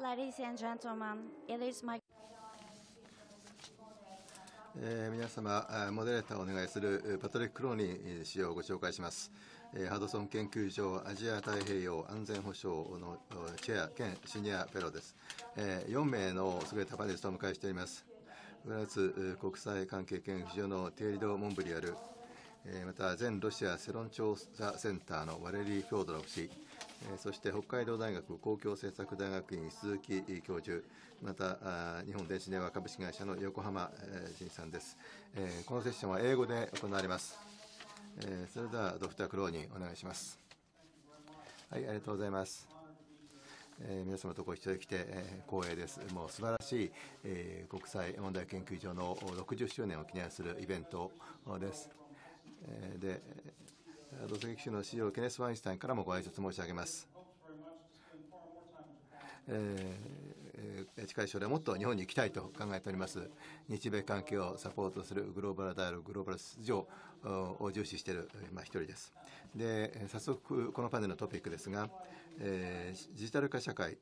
Ladies and gentlemen, it is my 皆様、モデレーターをお願いするパトリック・クローニー氏をご紹介します。えハドソン研究所アジア太平洋安全保障のチェア兼シニアフェローです。え4名の優れたパネリストを迎えしております。フランス国際関係研究所のティエリド・モンブリアル、えまた全ロシア世論調査センターのワレリー・フョードロフ氏、そして北海道大学公共政策大学院鈴木教授また日本電子電話株式会社の横浜仁さんですこのセッションは英語で行われますそれではドクター・クローにお願いしますはいありがとうございますえー、皆様とご一緒できて、えー、光栄です。もう素晴らしい、えー、国際問題研究所の60周年を記念するイベントです。えー、でドセキの市長ケネス・ワインスタインからもご挨拶申し上げます。えー、近い将来もっと日本に行きたいと考えております日米関係をサポートするグローバルダイアログローバル出場を重視している、まあ、一人ですで早速このパネルのトピックですが、えー、デジタル化社会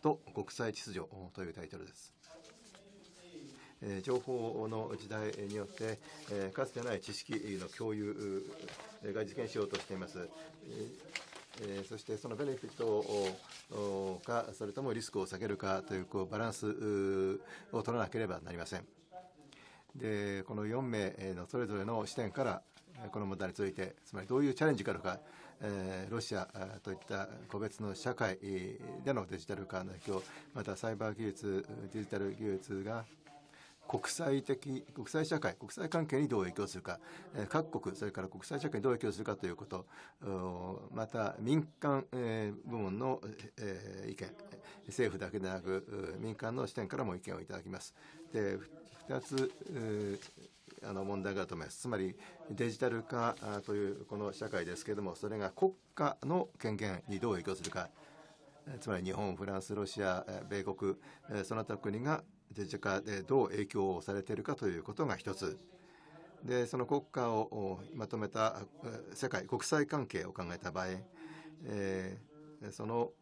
と国際秩序というタイトルですえ情報の時代によって、えかつてない知識の共有が実現しようとしています。えそしてそのベネフィットか、それともリスクを下げるかというこうバランスを取らなければなりません。で、この4名のそれぞれの視点からこの問題について、つまりどういうチャレンジがあるか、ロシアといった個別の社会でのデジタル化の影響、またサイバー技術、デジタル技術が国際的、国際社会、国際関係にどう影響するか、各国、それから国際社会にどう影響するかということ、また民間部門の意見、政府だけでなく民間の視点からも意見をいただきます。で2つあの問題があると思います。つまりデジタル化というこの社会ですけれども、それが国家の権限にどう影響するか。つまり日本、フランス、ロシア、米国、その他国がデジタル化でどう影響をされているかということが一つ。でその国家をまとめた世界国際関係を考えた場合、えー、その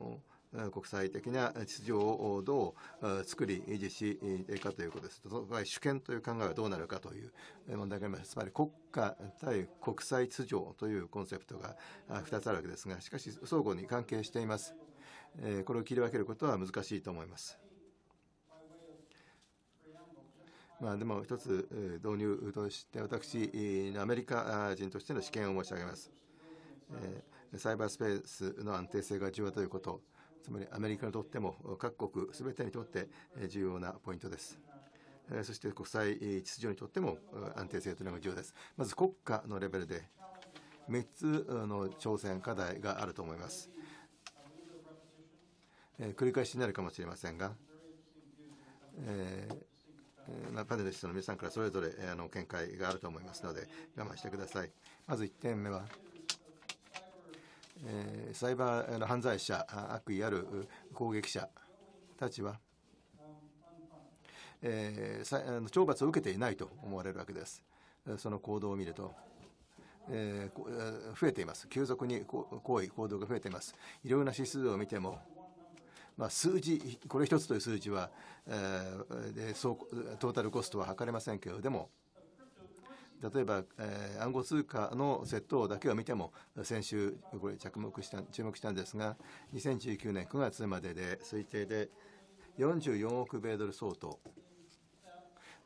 国際的な秩序をどう作り維持していくかということですその主権という考えはどうなるかという問題がありますつまり国家対国際秩序というコンセプトが2つあるわけですがしかし相互に関係していますこれを切り分けることは難しいと思います。まあ、でも一つ導入として私アメリカ人としての試験を申し上げます。サイバースペースの安定性が重要ということつまりアメリカにとっても各国すべてにとって重要なポイントです。そして国際秩序にとっても安定性というのが重要です。まず国家のレベルで3つの挑戦課題があると思います。繰り返しになるかもしれませんが、えーパネリストの皆さんからそれぞれあの見解があると思いますので我慢してください。まず1点目はえー、サイバーの犯罪者、悪意ある攻撃者たちは、えー、懲罰を受けていないと思われるわけです。その行動を見ると、えー、増えています。急速に行為、行動が増えています。いろいろな指数を見ても、まあ、数字これ一つという数字は、えー、でそうトータルコストは測れませんけれども例えば、えー、暗号通貨の窃盗だけを見ても先週これ着目した注目したんですが2019年9月までで推定で44億米ドル相当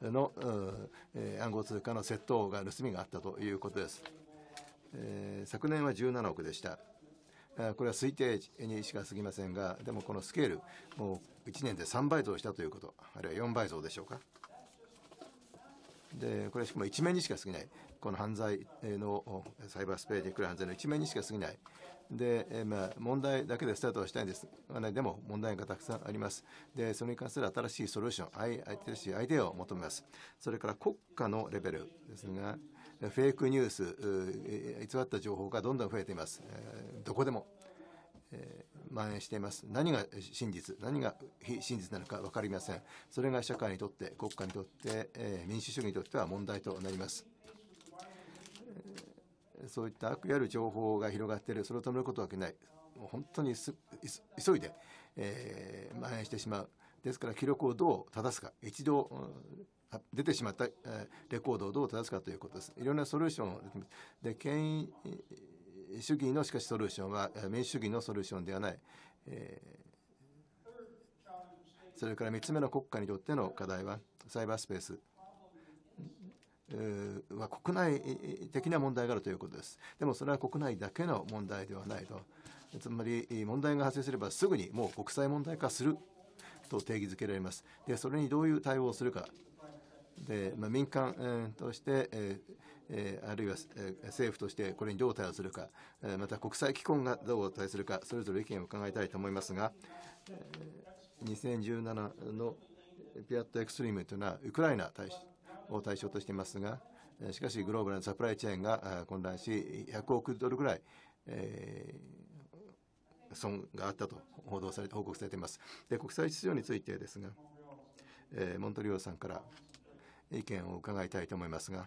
の、えー、暗号通貨の窃盗が盗みがあったということです、えー、昨年は17億でしたこれは推定にしか過ぎませんがでもこのスケールもう1年で3倍増したということあるいは4倍増でしょうかでこれしかも1面にしか過ぎないこの犯罪のサイバースペースに来る犯罪の1面にしか過ぎないで、まあ、問題だけでスタートはしたいんですが、ね、でも問題がたくさんありますでそれに関する新しいソリューション新しいアイデアを求めますそれから国家のレベルですが、ねフェイクニュース偽った情報がどんどん増えていますどこでも蔓延しています何が真実何が非真実なのか分かりませんそれが社会にとって国家にとって民主主義にとっては問題となりますそういった悪意ある情報が広がっているそれを止めることはいけないもう本当に急いで、えー、蔓延してしまうですから記録をどう正すか一度出てしまったレコードをどう正すかということです。いろんなソリューションをで権威主義のしかしソリューションは民主主義のソリューションではない、えそれから3つ目の国家にとっての課題はサイバースペースは国内的な問題があるということです。でもそれは国内だけの問題ではないと。つまり問題が発生すればすぐにもう国際問題化すると定義づけられます。で、それにどういう対応をするかで、まあ、民間として、ええあるいは政府としてこれにどう対応するか、また国際機構がどう対するか、それぞれ意見を伺いたいと思いますが、2017のピアットエクストリームというのはウクライナを対象としていますが、しかしグローバルなサプライチェーンが混乱し、100億ドルぐらい、えー、損があったと報道されて報告されています。で国際秩序についてですが、えー、モントリオールさんから意見を伺いたいと思いますが、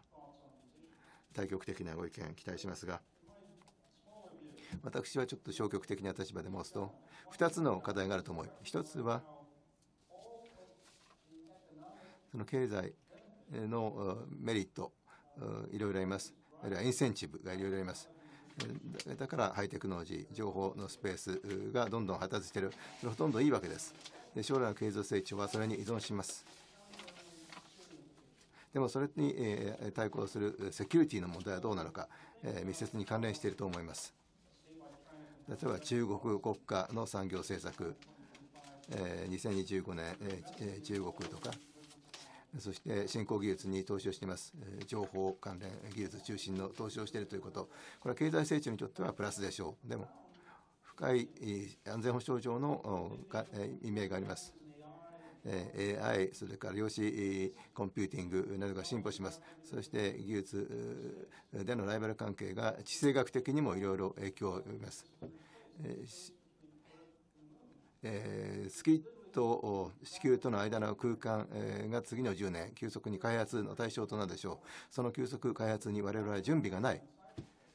対極的なご意見期待しますが、私はちょっと消極的な立場で申すと、2つの課題があると思い、1つは、その経済のメリット、いろいろあります。あるいはインセンチブがいろいろあります。だからハイテクノロジー、情報のスペースがどんどん発達している。それほとんどいいわけです。将来の経済成長はそれに依存します。でもそれに、対抗するセキュリティの問題はどうなのか、え密接に関連していると思います。例えば中国国家の産業政策、え2025年、え中国とか、そして新興技術に投資をしています。情報関連技術中心の投資をしているということ、これは経済成長にとってはプラスでしょう。でも、深い安全保障上の意味合いがあります。AI、それから量子コンピューティングなどが進歩します。そして技術でのライバル関係が地政学的にもいろいろ影響を及びます。えー、月と地球との間の空間が次の10年急速に開発の対象となるでしょうその急速開発に我々は準備がない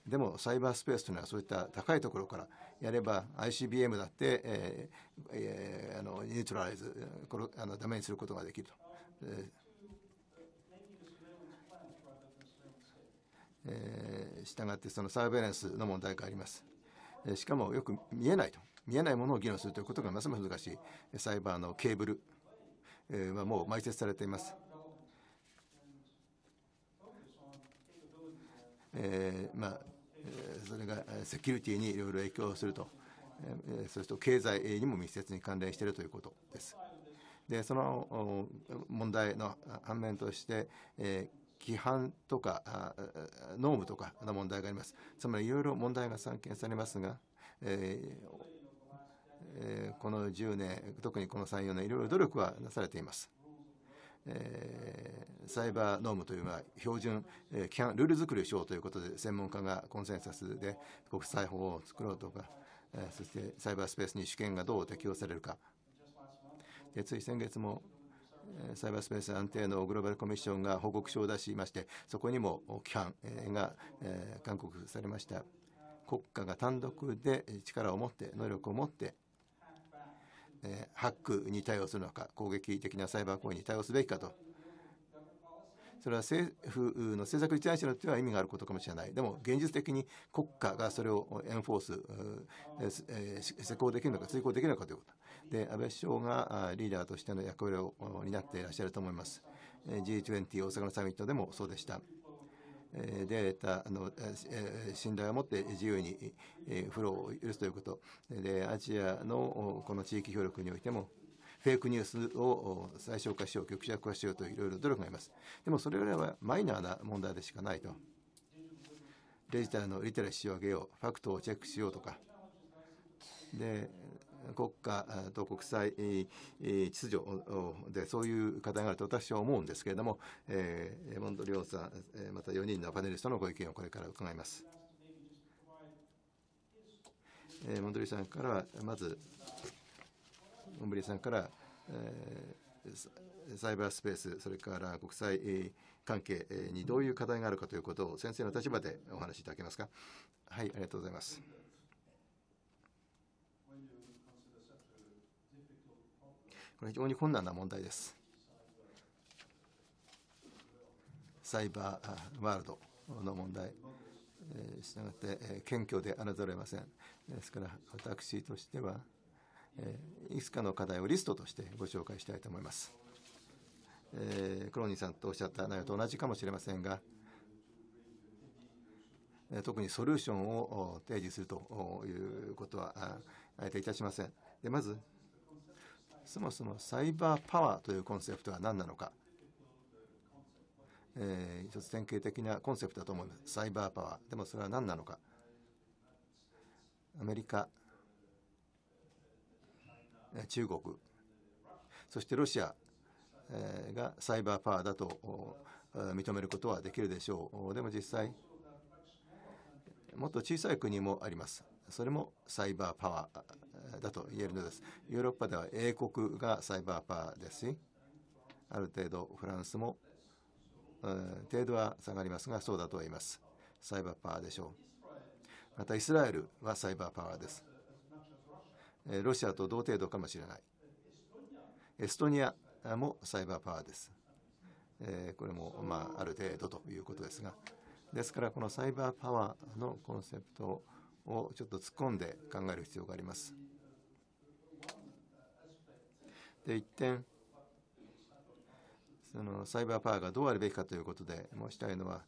でもサイバースペースというのはそういった高いところからやれば ICBM だって、えーえー、あのニュートラライズこのあのダメにすることができると。えー、従ってそのサーベランスの問題があります。しかもよく見えないと見えないものを議論するということがますます難しいサイバーのケーブルはもう埋設されています。えーまあ、それがセキュリティにいろいろ影響すると、そして経済にも密接に関連しているということです。でその問題の反面として、規範とかノームとかの問題があります。つまりいろいろ問題が散見されますが、えー、この10年、特にこの3、4年、いろいろ努力はなされています。えー、サイバーノームというのは標準、えー、規範ルール作りをしようということで専門家がコンセンサスで国際法を作ろうとか、えー、そしてサイバースペースに主権がどう適用されるかでつい先月もサイバースペース安定のグローバルコミッションが報告書を出しましてそこにも規範が勧告されました国家が単独で力を持って能力を持ってえハックに対応するのか攻撃的なサイバー行為に対応すべきかとそれは政府の政策に対してのっては意味があることかもしれないでも現実的に国家がそれをエンフォース、え施行できるのか遂行できるのかということで安倍首相がリーダーとしての役割を担っていらっしゃると思います G20 大阪のサミットでもそうでした。で得たあの信頼を持って自由にフローを許すということでアジアのこの地域協力においてもフェイクニュースを最小化しよう、極弱化しようといろいろ努力があります。でもそれらはマイナーな問題でしかないと。デジタルのリテラシーを上げよう、ファクトをチェックしようとか、で国家と国際秩序でそういう課題があると私は思うんですけれども、えー、モンドリョーさん、また4人のパネリストのご意見をこれから伺います。えモンドリオさんから、まず、モンブリーさんから、えー、サイバースペース、それから国際関係にどういう課題があるかということを先生の立場でお話しいただけますか。はい、ありがとうございます。これ非常に困難な問題です。サイバーワールドの問題、したがって謙虚で侮れません。ですから私としては、いくつかの課題をリストとしてご紹介したいと思います。えクローニーさんとおっしゃった内容と同じかもしれませんが、特にソリューションを提示するということは相手いたしません。でまずそもそもサイバーパワーというコンセプトは何なのか、えー、一つ典型的なコンセプトだと思いますサイバーパワーでもそれは何なのかアメリカ中国そしてロシアがサイバーパワーだと認めることはできるでしょうでも実際もっと小さい国もありますそれもサイバーパワーだと言えるのです。ヨーロッパでは英国がサイバーパワーですし、ある程度フランスも、う程度は下がりますが、そうだと言います。サイバーパワーでしょう。またイスラエルはサイバーパワーです。ロシアと同程度かもしれない。エストニアもサイバーパワーです。これもまあある程度ということですが、ですからこのサイバーパワーのコンセプトをちょっと突っ込んで考える必要があります。で一点そのサイバーパワーがどうあるべきかということで申したいのは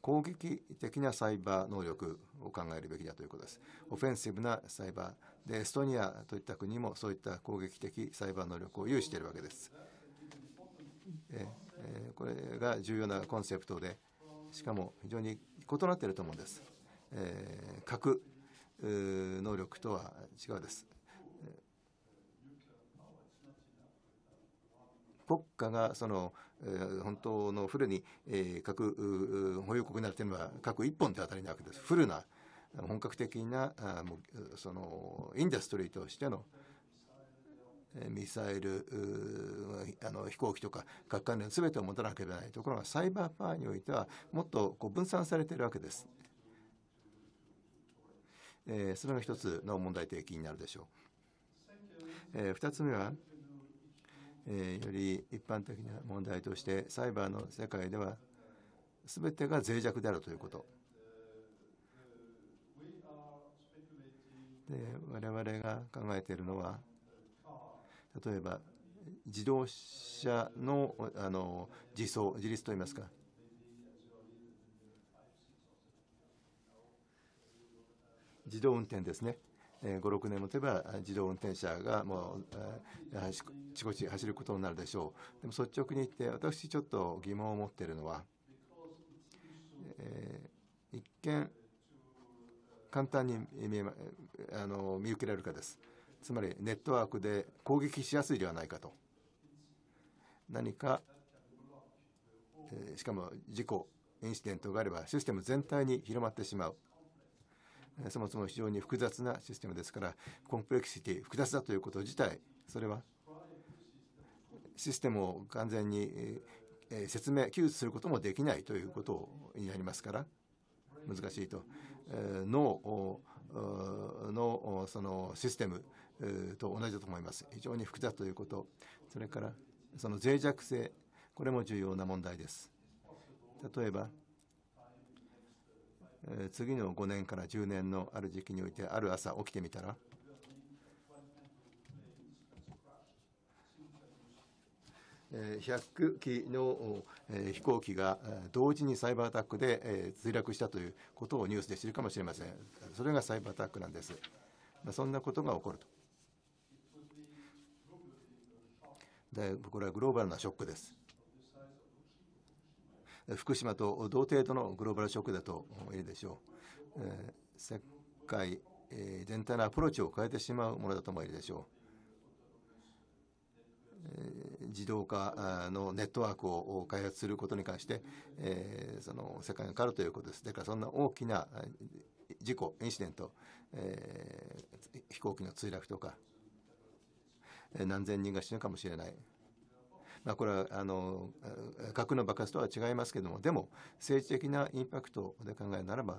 攻撃的なサイバー能力を考えるべきだということです。オフェンシブなサイバーでエストニアといった国もそういった攻撃的サイバー能力を有しているわけです。ええこれが重要なコンセプトでしかも非常に異なっていると思うんです。え核能力とは違うです。国家がその、えー、本当のフルに、えー、核保有国になるというのは核一本で当たりなわけです。フルな本格的なあもうそのインダストリーとしてのミサイルあの飛行機とか核関連全てを持たなければならないところがサイバーパワーにおいてはもっとこう分散されているわけです。えー、それが一つの問題提起になるでしょう。えー、二つ目はえより一般的な問題としてサイバーの世界では全てが脆弱であるということで我々が考えているのは例えば自動車のあの自走自立といいますか自動運転ですね5、6年もてば自動運転車がもうあちこち走ることになるでしょう。でも率直に言って私ちょっと疑問を持っているのは、えー、一見簡単に見え、あの見受けられるかです。つまりネットワークで攻撃しやすいではないかと。何か、えー、しかも事故インシデントがあればシステム全体に広まってしまうそもそも非常に複雑なシステムですからコンプレクシティ複雑だということ自体それはシステムを完全に説明記述することもできないということになりますから難しいと脳のそのシステムと同じだと思います非常に複雑ということそれからその脆弱性これも重要な問題です例えば次の5年から10年のある時期においてある朝起きてみたら100機の飛行機が同時にサイバーアタックで墜落したということをニュースで知るかもしれません。それがサイバーアタックなんです。そんなことが起こると。でこれはグローバルなショックです。福島と同程度のグローバルショックだと言えるでしょう。えー、世界、えー、全体のアプローチを変えてしまうものだとも言えるでしょう。自動化のネットワークを開発することに関して、えー、その世界が変わるということです。だからそんな大きな事故、インシデント、えー、飛行機の墜落とか、何千人が死ぬかもしれない。まあ、これはあの核の爆発とは違いますけれどもでも政治的なインパクトで考えるならば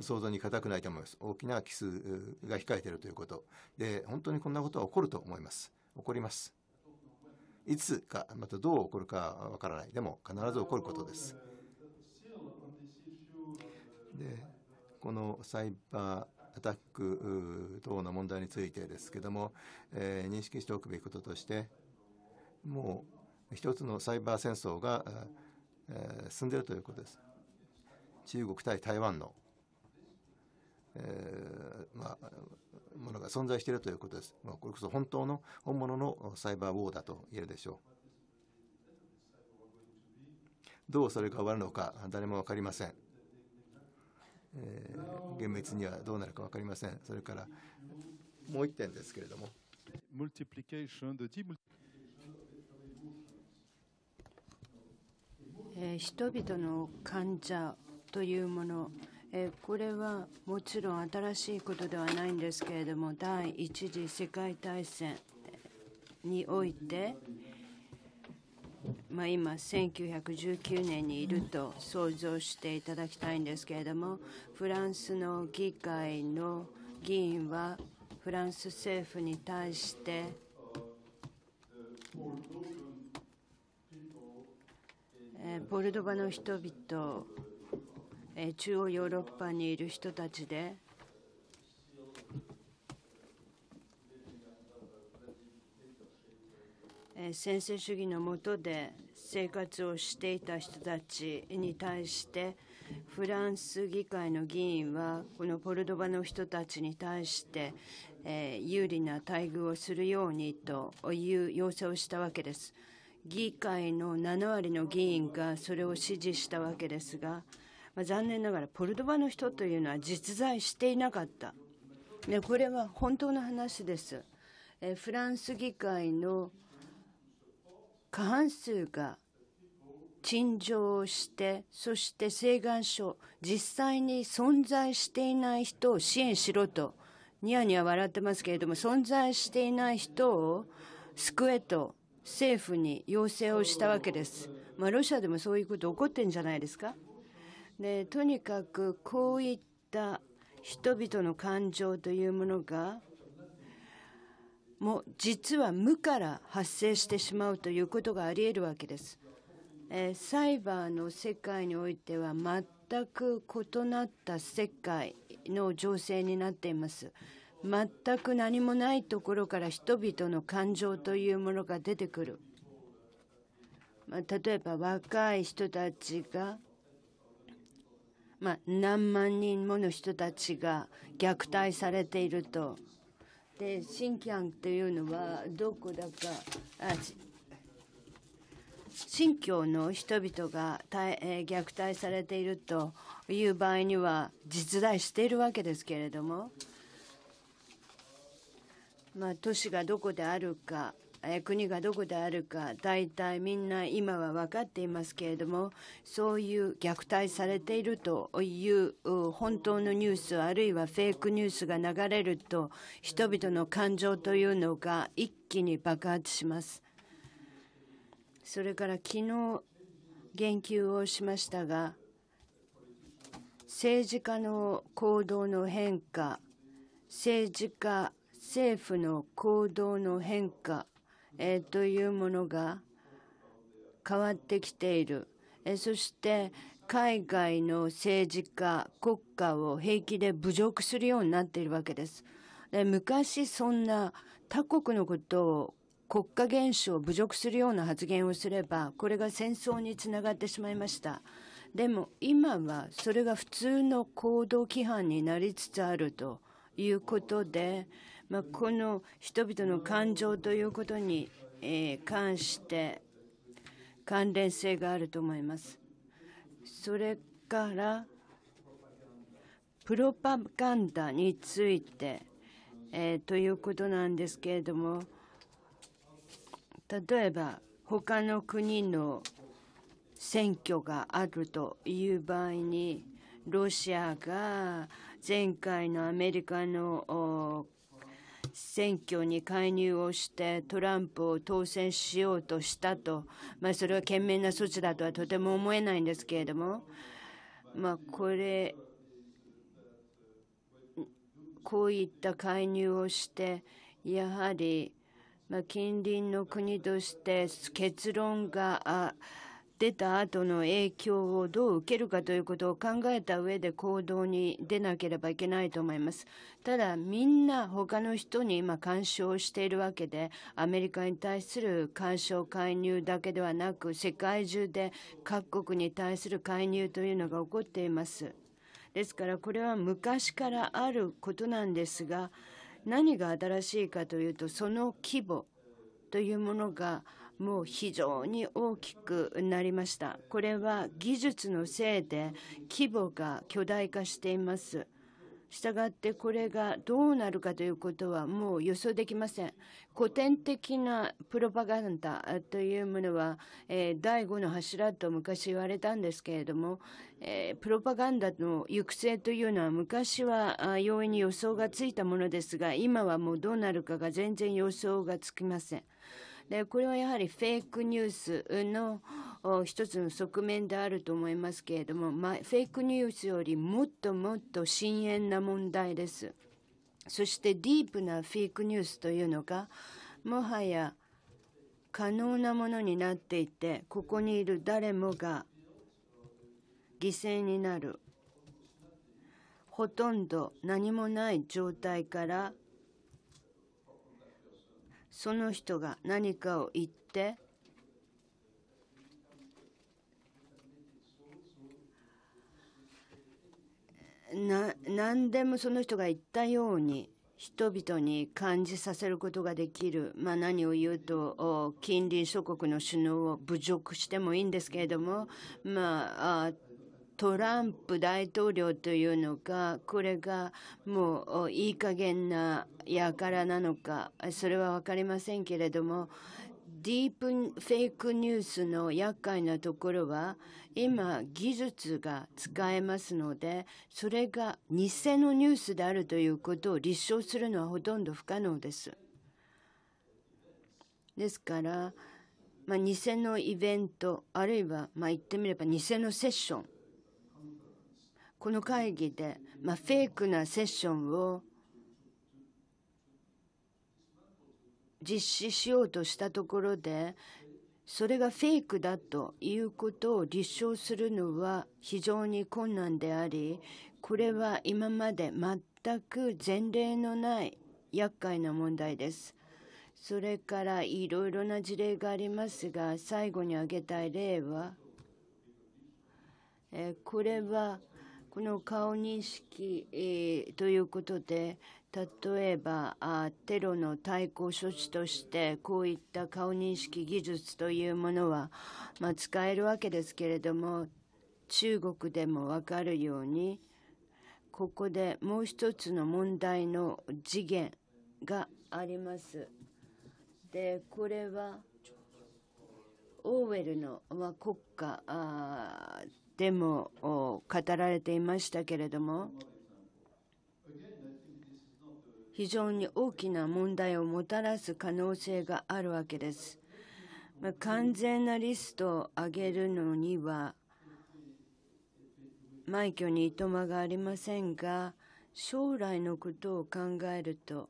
想像に難くないと思います大きな奇数が控えているということで本当にこんなことは起こると思います起こりますいつかまたどう起こるかわからないでも必ず起こることですでこのサイバーアタック等の問題についてですけども、えー、認識しておくべきこととしてもう一つのサイバー戦争が進んでいるということです。中国対台湾の、えまあ、ものが存在しているということです。まあ、これこそ本当の本物のサイバーウォーだと言えるでしょう。どうそれが終わるのか誰も分かりません。えー、厳密にはどうなるか分かりません。それからもう1点ですけれども。え人々の患者というもの、えこれはもちろん新しいことではないんですけれども第一次世界大戦において、まあ、今1919年にいると想像していただきたいんですけれどもフランスの議会の議員はフランス政府に対してボルドバの人々、え中央ヨーロッパにいる人たちで専制主義の下で生活をしていた人たちに対してフランス議会の議員はこのポルドバの人たちに対して有利な待遇をするようにという要請をしたわけです。議会の7割の議員がそれを支持したわけですが、まあ、残念ながらポルドバの人というのは実在していなかった。ね、これは本当の話です。えフランス議会の過半数が陳情をしてそして請願書実際に存在していない人を支援しろとニヤニヤ笑ってますけれども存在していない人を救えと政府に要請をしたわけです。まあ、ロシアでもそういうこと起こってんじゃないですか。でとにかくこういった人々の感情というものがもう実は無から発生してしまうということがありえるわけです。えサイバーの世界においては全く異なった世界の情勢になっています。全く何もないところから人々の感情というものが出てくる、まあ、例えば若い人たちが、まあ、何万人もの人たちが虐待されているとでシンキャンというのはどこだか信教の人々が虐待されているという場合には実在しているわけですけれども。まあ、都市がどこであるか国がどこであるか大体みんな今は分かっていますけれどもそういう虐待されているという本当のニュースあるいはフェイクニュースが流れると人々の感情というのが一気に爆発します。それから昨日言及をしましたが政治家の行動の変化政治家政府の行動の変化、えというものが変わってきている、えそして海外の政治家国家を平気で侮辱するようになっているわけですで昔そんな他国のことを国家元首を侮辱するような発言をすればこれが戦争につながってしまいましたでも今はそれが普通の行動規範になりつつあるということで、まあ、この人々の感情ということに、え関して関連性があると思います。それからプロパガンダについて、えということなんですけれども例えば他の国の選挙があるという場合にロシアが前回のアメリカの選挙に介入をしてトランプを当選しようとしたと、まあ、それは賢明な措置だとはとても思えないんですけれども、まあ、これこういった介入をしてやはり、まあ、近隣の国として結論が出た後の影響をどう受けるかということを考えた上で行動に出なければいけないと思います。ただみんな他の人に今干渉しているわけでアメリカに対する干渉介入だけではなく世界中で各国に対する介入というのが起こっています。ですからこれは昔からあることなんですが何が新しいかというとその規模というものがもう非常に大きくなりましたこれは技術のせいで規模が巨大化していますしたがってこれがどうなるかということはもう予想できません古典的なプロパガンダというものは、えー、第5の柱と昔言われたんですけれども、えー、プロパガンダの行く末というのは昔は容易に予想がついたものですが今はもうどうなるかが全然予想がつきませんでこれはやはりフェイクニュースの一つの側面であると思いますけれども、まあ、フェイクニュースよりもっともっと深遠な問題です。そしてディープなフェイクニュースというのがもはや可能なものになっていてここにいる誰もが犠牲になるほとんど何もない状態からその人が何かを言ってな何でもその人が言ったように人々に感じさせることができる、まあ、何を言うと近隣諸国の首脳を侮辱してもいいんですけれども、まあ、トランプ大統領というのか、これがもういい加減な輩なのか、それは分かりませんけれども、ディープフェイクニュースの厄介なところは今技術が使えますのでそれが偽のニュースであるということを立証するのはほとんど不可能です。ですから、まあ、偽のイベントあるいは、まあ、言ってみれば偽のセッションこの会議で、まあ、フェイクなセッションを実施しようとしたところでそれがフェイクだということを立証するのは非常に困難でありこれは今まで全く前例のない厄介な問題です。それからいろいろな事例がありますが最後に挙げたい例はこれはこの顔認識、えー、ということで例えばあテロの対抗措置としてこういった顔認識技術というものは、まあ、使えるわけですけれども中国でも分かるようにここでもう一つの問題の次元があります。でこれはオーウェルの、まあ、国家でも語られていましたけれども非常に大きな問題をもたらす可能性があるわけです。完全なリストを上げるのには枚挙にいとまがありませんが将来のことを考えると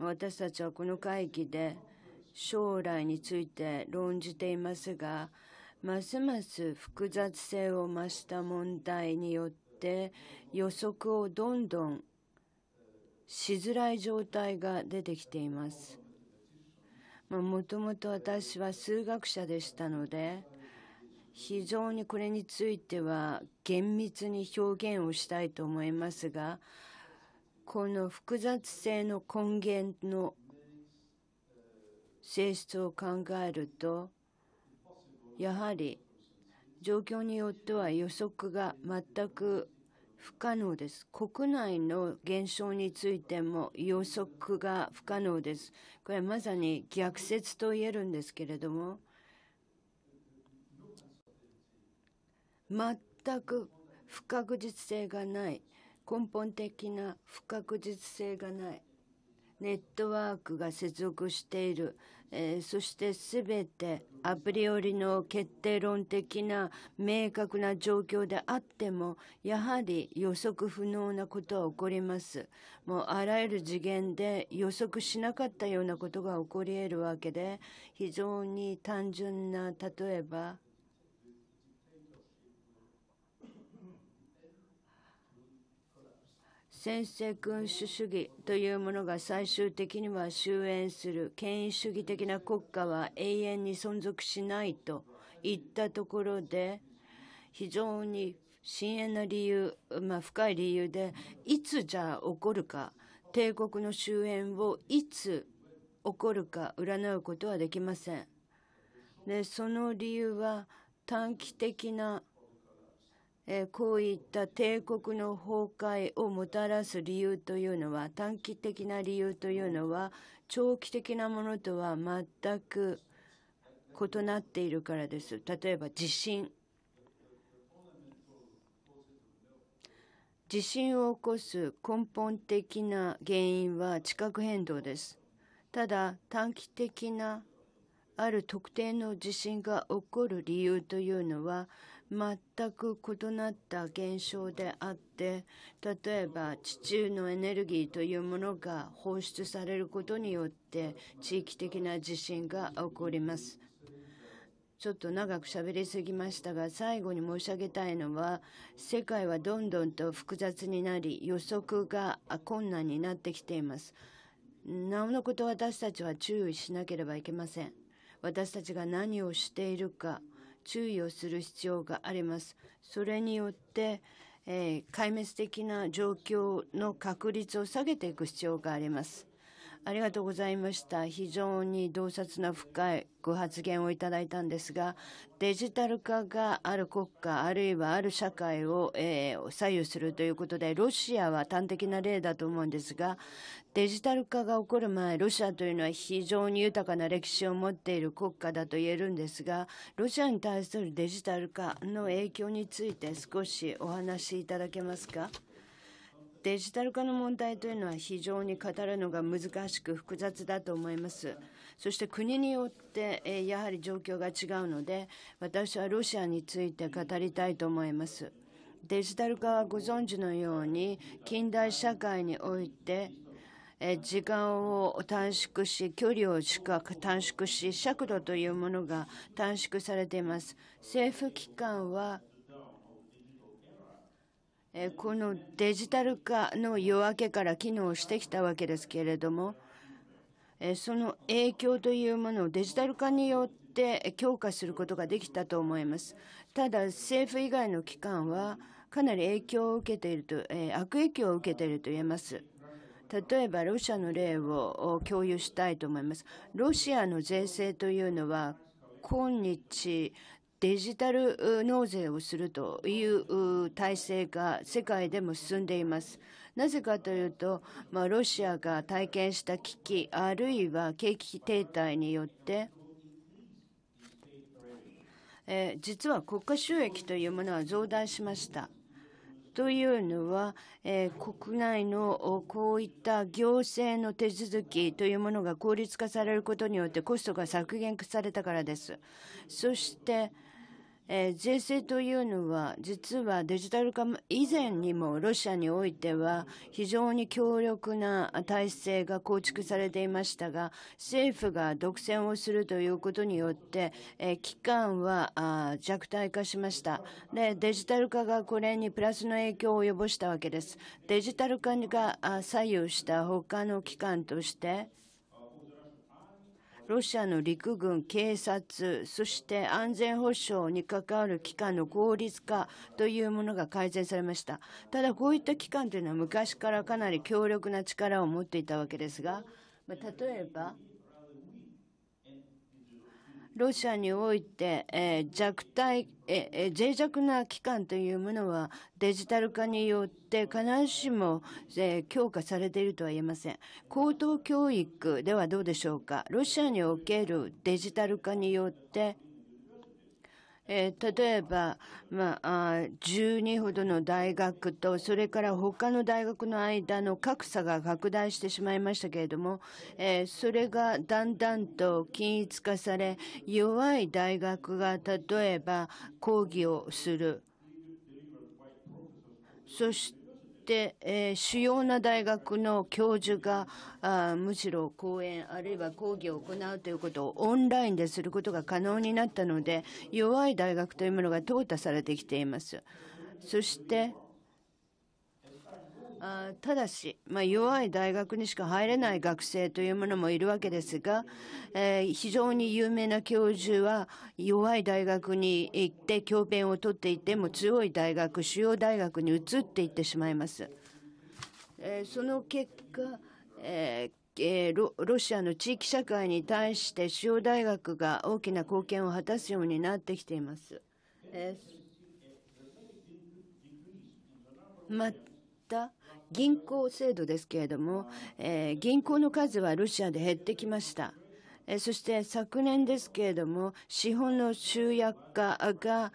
私たちはこの会議で将来について論じていますがますます複雑性を増した問題によって予測をどんどんしづらい状態が出てきています。もともと私は数学者でしたので非常にこれについては厳密に表現をしたいと思いますがこの複雑性の根源の性質を考えるとやはり状況によっては予測が全く不可能です。国内の現象についても予測が不可能です。これはまさに逆説と言えるんですけれども全く不確実性がない根本的な不確実性がないネットワークが接続している、えー、そして全てアプリよりの決定論的な明確な状況であってもやはり予測不能なことは起こりますもうあらゆる次元で予測しなかったようなことが起こり得るわけで非常に単純な例えば専制君主主義というものが最終的には終焉する権威主義的な国家は永遠に存続しないといったところで非常に深遠な理由、まあ、深い理由でいつじゃあ起こるか帝国の終焉をいつ起こるか占うことはできません。でその理由は短期的なえこういった帝国の崩壊をもたらす理由というのは短期的な理由というのは長期的なものとは全く異なっているからです。例えば地震地震を起こす根本的な原因は地殻変動です。ただ短期的なある特定の地震が起こる理由というのは全く異なった現象であって例えば地中のエネルギーというものが放出されることによって地域的な地震が起こります。ちょっと長くしゃべりすぎましたが最後に申し上げたいのは世界はどんどんと複雑になり予測が困難になってきています。なおのこと私たちは注意しなければいけません。私たちが何をしているか注意をする必要があります。それによって、えー、壊滅的な状況の確率を下げていく必要があります。ありがとうございました。非常に洞察の深いご発言をいただいたんですが、デジタル化がある国家、あるいはある社会を、えー、左右するということで、ロシアは端的な例だと思うんですが、デジタル化が起こる前、ロシアというのは非常に豊かな歴史を持っている国家だと言えるんですが、ロシアに対するデジタル化の影響について少しお話しいただけますか。デジタル化の問題というのは非常に語るのが難しく複雑だと思います。そして国によってやはり状況が違うので、私はロシアについて語りたいと思います。デジタル化はご存知のように近代社会において時間を短縮し距離を短縮し尺度というものが短縮されています政府機関はこのデジタル化の夜明けから機能してきたわけですけれどもその影響というものをデジタル化によって強化することができたと思いますただ政府以外の機関はかなり影響を受けていると悪影響を受けていると言えます例えばロシアの例を共有したいと思いますロシアの税制というのは今日デジタル納税をするという体制が世界でも進んでいます。なぜかというと、まあ、ロシアが体験した危機あるいは景気停滞によってえ実は国家収益というものは増大しました。というのは、え国内のこういった行政の手続きというものが効率化されることによってコストが削減されたからです。そして、え税制というのは実はデジタル化以前にもロシアにおいては非常に強力な体制が構築されていましたが政府が独占をするということによって、え機関は弱体化しましたでデジタル化がこれにプラスの影響を及ぼしたわけですデジタル化が左右した他の機関としてロシアの陸軍、警察、そして安全保障に関わる機関の効率化というものが改善されました。ただ、こういった機関というのは昔からかなり強力な力を持っていたわけですが、まあ、例えば、ロシアにおいて、えー、弱体、えー、脆弱な機関というものはデジタル化によって必ずしも、えー、強化されているとは言えません。高等教育ではどうでしょうか。ロシアにおけるデジタル化によってえー、例えば、まあ、12ほどの大学と、それから他の大学の間の格差が拡大してしまいましたけれども、えー、それがだんだんと均一化され、弱い大学が例えば講義をする。そしてて、えー、主要な大学の教授があむしろ講演あるいは講義を行うということをオンラインですることが可能になったので弱い大学というものが淘汰されてきています。そしてあただし、まあ、弱い大学にしか入れない学生というものもいるわけですが、えー、非常に有名な教授は弱い大学に行って教鞭を取っていても強い大学主要大学に移っていってしまいます。えー、その結果、えーえロシアの地域社会に対して主要大学が大きな貢献を果たすようになってきています。えまた銀行制度ですけれども、えー、銀行の数はロシアで減ってきました。えー、そして昨年ですけれども、資本の集約化が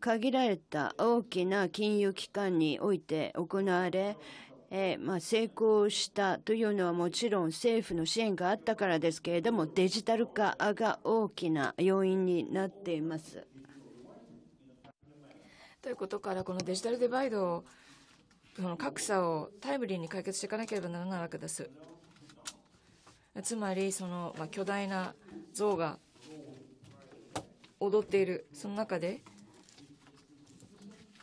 限られた大きな金融機関において行われ、えー、まあ、成功したというのはもちろん政府の支援があったからですけれどもデジタル化が大きな要因になっています。ということからこのデジタルデバイドをその格差をタイムリーに解決していかなければならないわけです。つまりその、まあ、巨大な像が踊っているその中で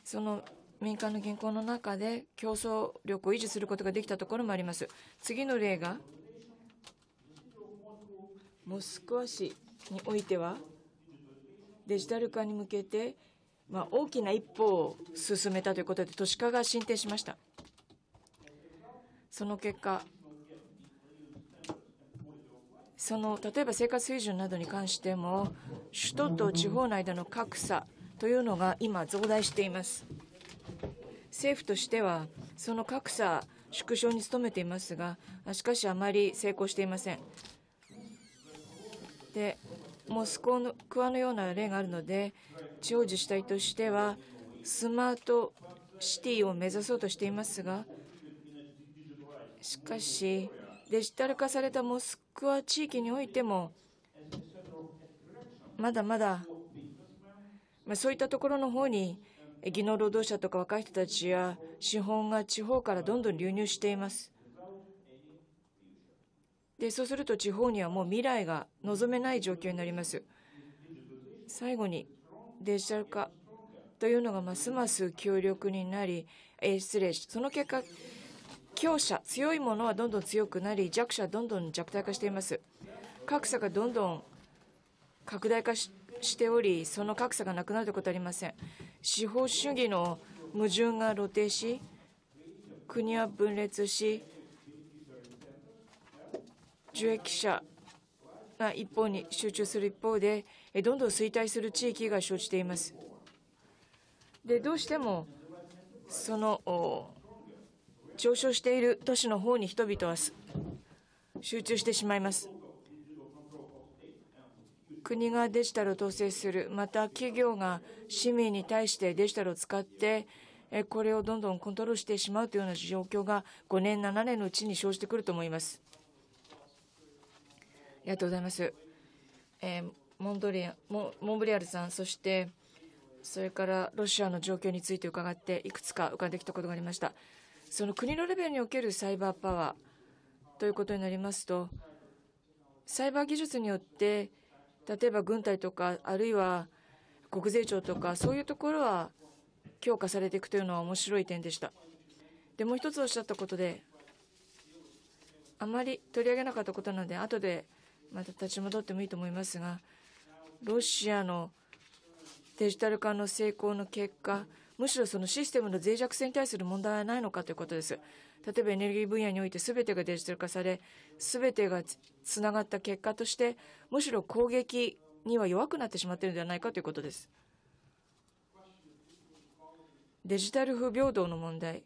その民間の銀行の中で競争力を維持することができたところもあります次の例がモスクワ市においてはデジタル化に向けてまあ、大きな一歩を進めたということで都市化が進展しましたその結果その例えば生活水準などに関しても首都と地方の間の格差というのが今増大しています政府としてはその格差縮小に努めていますがしかしあまり成功していませんでモスクワのような例があるので地方自治体としてはスマートシティを目指そうとしていますがしかしデジタル化されたモスクワ地域においてもまだまだ、まあ、そういったところの方に技能労働者とか若い人たちや資本が地方からどんどん流入しています。でそうすると地方にはもう未来が望めない状況になります。最後にデジタル化というのがますます強力になり、えー、失礼その結果強者強いものはどんどん強くなり弱者はどんどん弱体化しています格差がどんどん拡大化しておりその格差がなくなるということはありません司法主義の矛盾が露呈し国は分裂し受益者が一方に集中する一方でどんどん衰退する地域が生じています。でどうしてもその上昇している都市の方に人々は集中してしまいます。国がデジタルを統制する、また企業が市民に対してデジタルを使って、これをどんどんコントロールしてしまうというような状況が5年、7年のうちに生じてくると思います。ありがとうございます。えーモンドリアモンブリアルさんそしてそれからロシアの状況について伺っていくつか浮かんできたことがありましたその国のレベルにおけるサイバーパワーということになりますとサイバー技術によって例えば軍隊とかあるいは国税庁とかそういうところは強化されていくというのは面白い点でしたでもう一つおっしゃったことであまり取り上げなかったことなので後でまた立ち戻ってもいいと思いますがロシアのデジタル化の成功の結果、むしろそのシステムの脆弱性に対する問題はないのかということです。例えばエネルギー分野において全てがデジタル化され、全てがつながった結果として、むしろ攻撃には弱くなってしまっているのではないかということです。デジタル不平等の問題。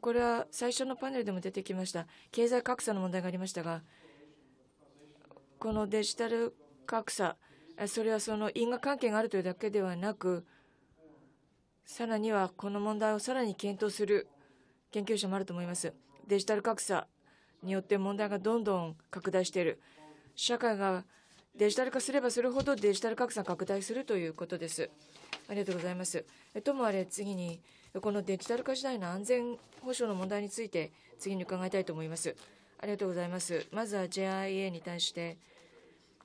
これは最初のパネルでも出てきました。経済格差の問題がありましたが、このデジタル格差それはその因果関係があるというだけではなくさらにはこの問題をさらに検討する研究者もあると思いますデジタル格差によって問題がどんどん拡大している社会がデジタル化すればするほどデジタル格差拡大するということですありがとうございますともあれ次にこのデジタル化時代の安全保障の問題について次に伺いたいと思いますありがとうございますまずは JIA に対して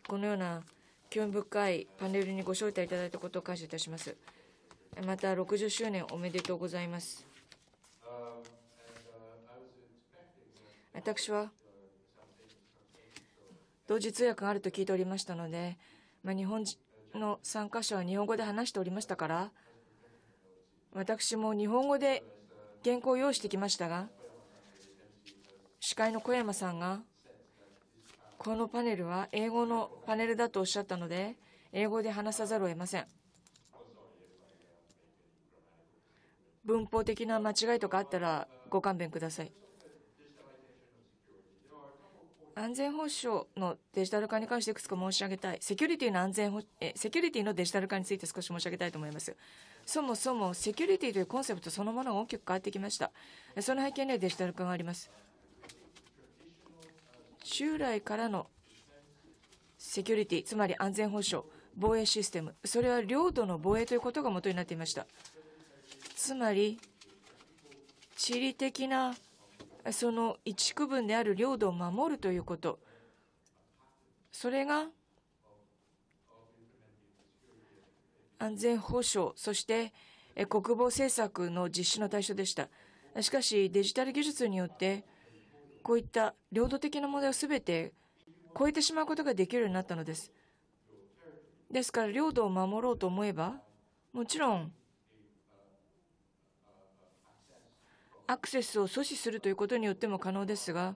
このような興味深いパネルにご招待いただいたことを感謝いたします。また60周年おめでとうございます。私は同時通訳があると聞いておりましたので、まあ、日本の参加者は日本語で話しておりましたから私も日本語で原稿を用意してきましたが司会の小山さんがこのパネルは英語のパネルだとおっしゃったので、英語で話さざるを得ません。文法的な間違いとかあったらご勘弁ください。安全保障のデジタル化に関していくつか申し上げたい。セキュリティの安全え、セキュリティのデジタル化について少し申し上げたいと思います。そもそもセキュリティというコンセプトそのものが大きく変わってきました。その背景にはデジタル化があります。従来からのセキュリティ、つまり安全保障、防衛システム、それは領土の防衛ということが元になっていました。つまり、地理的なその一区分である領土を守るということ、それが安全保障、そして国防政策の実施の対象でした。しかし、デジタル技術によってこういった領土的な問題を全て超えてしまうことができるようになったのです。ですから領土を守ろうと思えばもちろんアクセスを阻止するということによっても可能ですが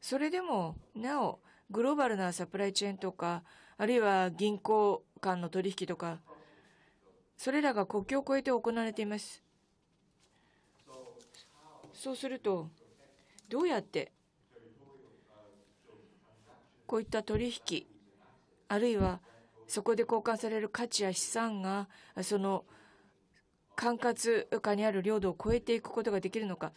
それでもなおグローバルなサプライチェーンとかあるいは銀行間の取引とかそれらが国境を越えて行われています。そうするとどうやってこういった取引あるいはそこで交換される価値や資産がその管轄下にある領土を超えていくことができるのか、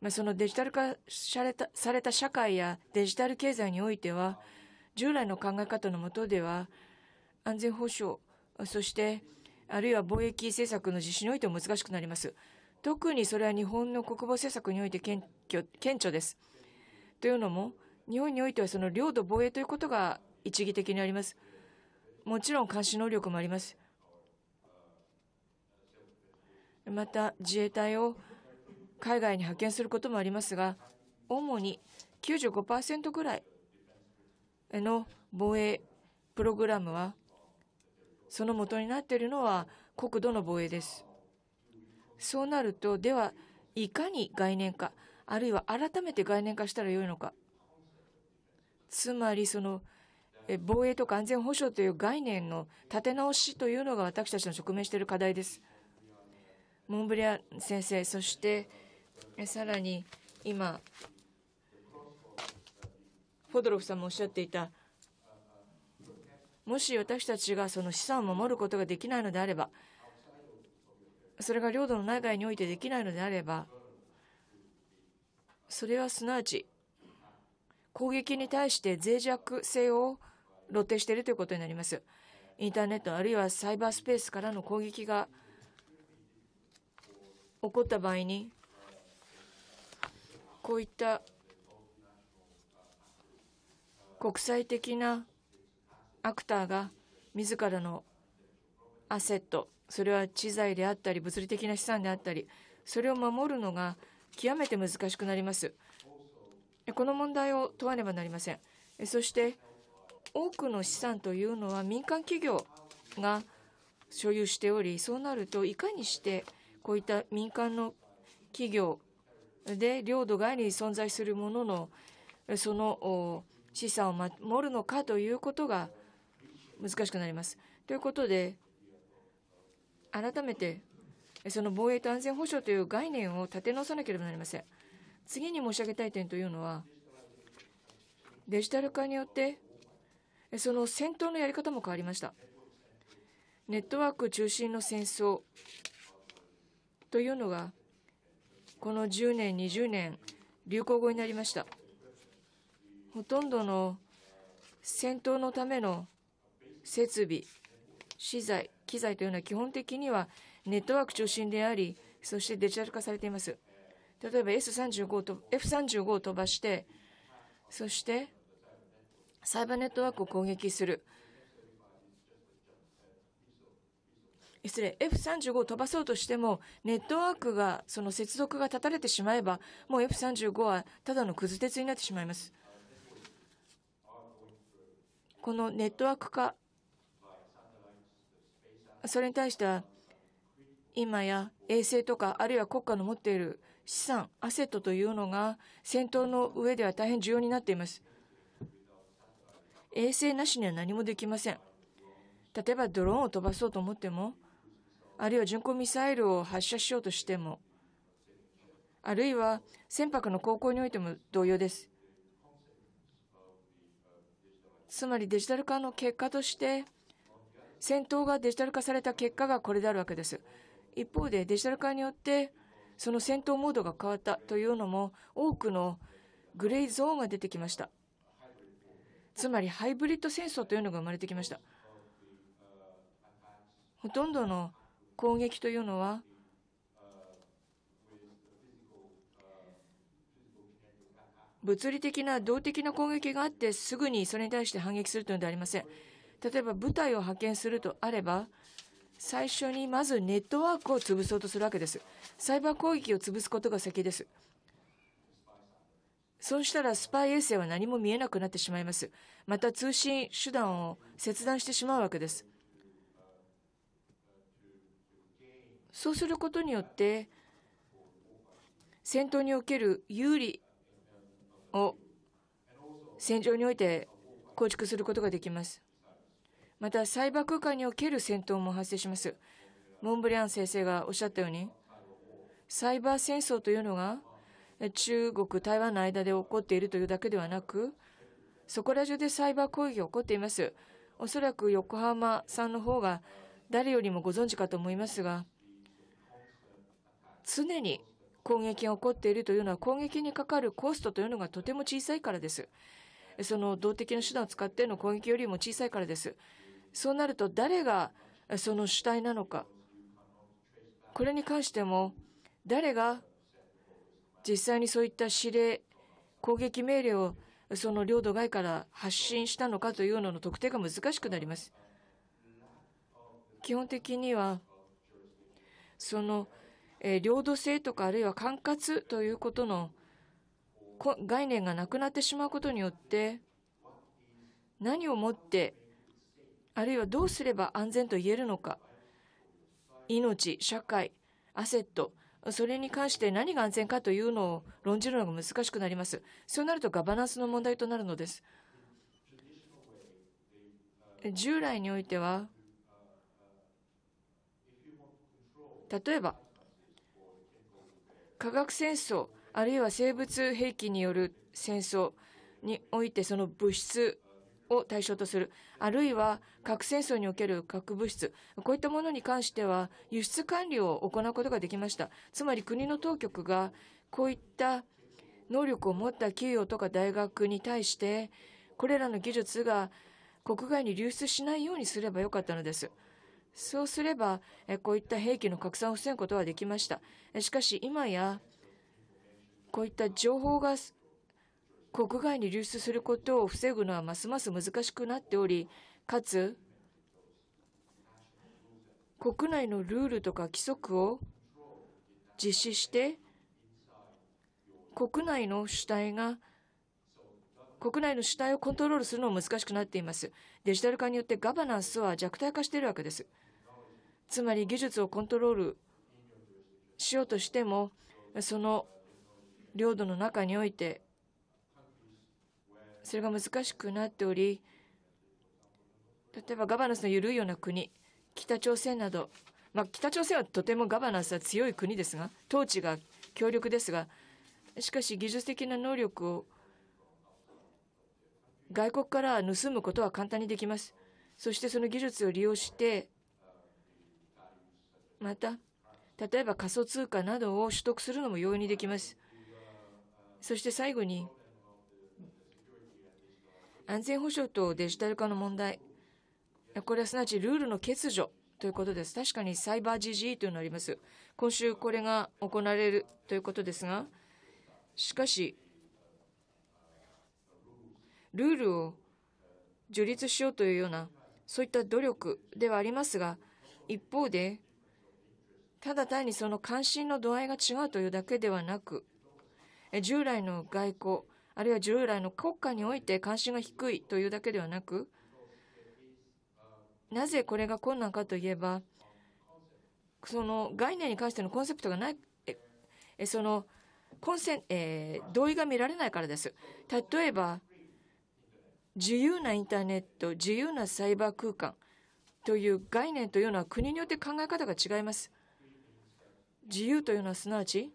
まあ、そのデジタル化されたされた社会やデジタル経済においては従来の考え方のもとでは安全保障そしてあるいは貿易政策の実施においても難しくなります。特にそれは日本の国防政策において顕著顕著です。というのも、日本においてはその領土防衛ということが一義的にあります。もちろん監視能力もあります。また、自衛隊を海外に派遣することもありますが、主に95%ぐらいの防衛プログラムは、その元になっているのは国土の防衛です。そうなると、では、いかに概念化、あるいは改めて概念化したらよいのか。つまり、その、防衛とか安全保障という概念の立て直しというのが私たちの直面している課題です。モンブリアン先生、そしてさらに今、フォドロフさんもおっしゃっていた、もし私たちがその資産を守ることができないのであれば、それが領土の内外においてできないのであればそれはすなわち攻撃に対して脆弱性を露呈しているということになりますインターネットあるいはサイバースペースからの攻撃が起こった場合にこういった国際的なアクターが自らのアセットそれは知財であったり物理的な資産であったりそれを守るのが極めて難しくなりますこの問題を問わねばなりませんそして多くの資産というのは民間企業が所有しておりそうなるといかにしてこういった民間の企業で領土外に存在するもののその資産を守るのかということが難しくなります。ということで改めてその防衛と安全保障という概念を立て直さなければなりません次に申し上げたい点というのはデジタル化によってその戦闘のやり方も変わりましたネットワーク中心の戦争というのがこの10年20年流行語になりましたほとんどの戦闘のための設備資材機材というのは基本的にはネットワーク中心であり、そしてデジタル化されています。例えば S35 と F35 を飛ばして、そしてサイバーネットワークを攻撃する。失礼、F35 を飛ばそうとしても、ネットワークが、その接続が断たれてしまえば、もう F35 はただのくず鉄になってしまいます。このネットワーク化それに対しては今や衛星とかあるいは国家の持っている資産アセットというのが戦闘の上では大変重要になっています衛星なしには何もできません例えばドローンを飛ばそうと思ってもあるいは巡航ミサイルを発射しようとしてもあるいは船舶の航行においても同様ですつまりデジタル化の結果として戦闘がデジタル化された結果がこれであるわけです。一方でデジタル化によってその戦闘モードが変わったというのも多くのグレーゾーンが出てきました。つまりハイブリッド戦争というのが生まれてきました。ほとんどの攻撃というのは物理的な動的な攻撃があってすぐにそれに対して反撃するというのではありません。例えば部隊を派遣するとあれば、最初にまずネットワークを潰そうとするわけです。サイバー攻撃を潰すことが先です。そうしたらスパイ衛星は何も見えなくなってしまいます。また通信手段を切断してしまうわけです。そうすることによって、戦闘における有利を戦場において構築することができます。またサイバー空間における戦闘も発生します。モンブリアン先生がおっしゃったように、サイバー戦争というのが中国、台湾の間で起こっているというだけではなく、そこら中でサイバー攻撃が起こっています。おそらく横浜さんの方が誰よりもご存知かと思いますが、常に攻撃が起こっているというのは攻撃にかかるコストというのがとても小さいからです。その動的な手段を使っての攻撃よりも小さいからです。そうなると誰がその主体なのか。これに関しても、誰が実際にそういった指令、攻撃命令をその領土外から発信したのかというのの特定が難しくなります。基本的には、その、え領土性とかあるいは管轄ということの概念がなくなってしまうことによって、何をもってあるいはどうすれば安全と言えるのか命社会アセットそれに関して何が安全かというのを論じるのが難しくなりますそうなるとガバナンスの問題となるのです従来においては例えば化学戦争あるいは生物兵器による戦争においてその物質を対象とする、あるいは核戦争における核物質、こういったものに関しては輸出管理を行うことができました。つまり国の当局がこういった能力を持った企業とか大学に対して、これらの技術が国外に流出しないようにすればよかったのです。そうすれば、こういった兵器の拡散を防ぐことはできました。しかし今や、こういった情報が国外に流出することを防ぐのはますます難しくなっており、かつ、国内のルールとか規則を実施して、国内の主体が、国内の主体をコントロールするのも難しくなっています。デジタル化によってガバナンスは弱体化しているわけです。つまり技術をコントロールしようとしても、その領土の中においてそれが難しくなっており、例えばガバナンスの緩いような国、北朝鮮など、まあ、北朝鮮はとてもガバナンスは強い国ですが、統治が強力ですが、しかし技術的な能力を外国から盗むことは簡単にできます。そしてその技術を利用して、また、例えば仮想通貨などを取得するのも容易にできます。そして最後に、安全保障とデジタル化の問題、これはすなわちルールの欠如ということです。確かにサイバー GG というのがあります。今週これが行われるということですが、しかし、ルールを樹立しようというような、そういった努力ではありますが、一方で、ただ単にその関心の度合いが違うというだけではなく、従来の外交、あるいは従来の国家において関心が低いというだけではなくなぜこれが困難かといえばその概念に関してのコンセプトがないえそのコンセえー、同意が見られないからです例えば自由なインターネット自由なサイバー空間という概念というのは国によって考え方が違います自由というのはすなわち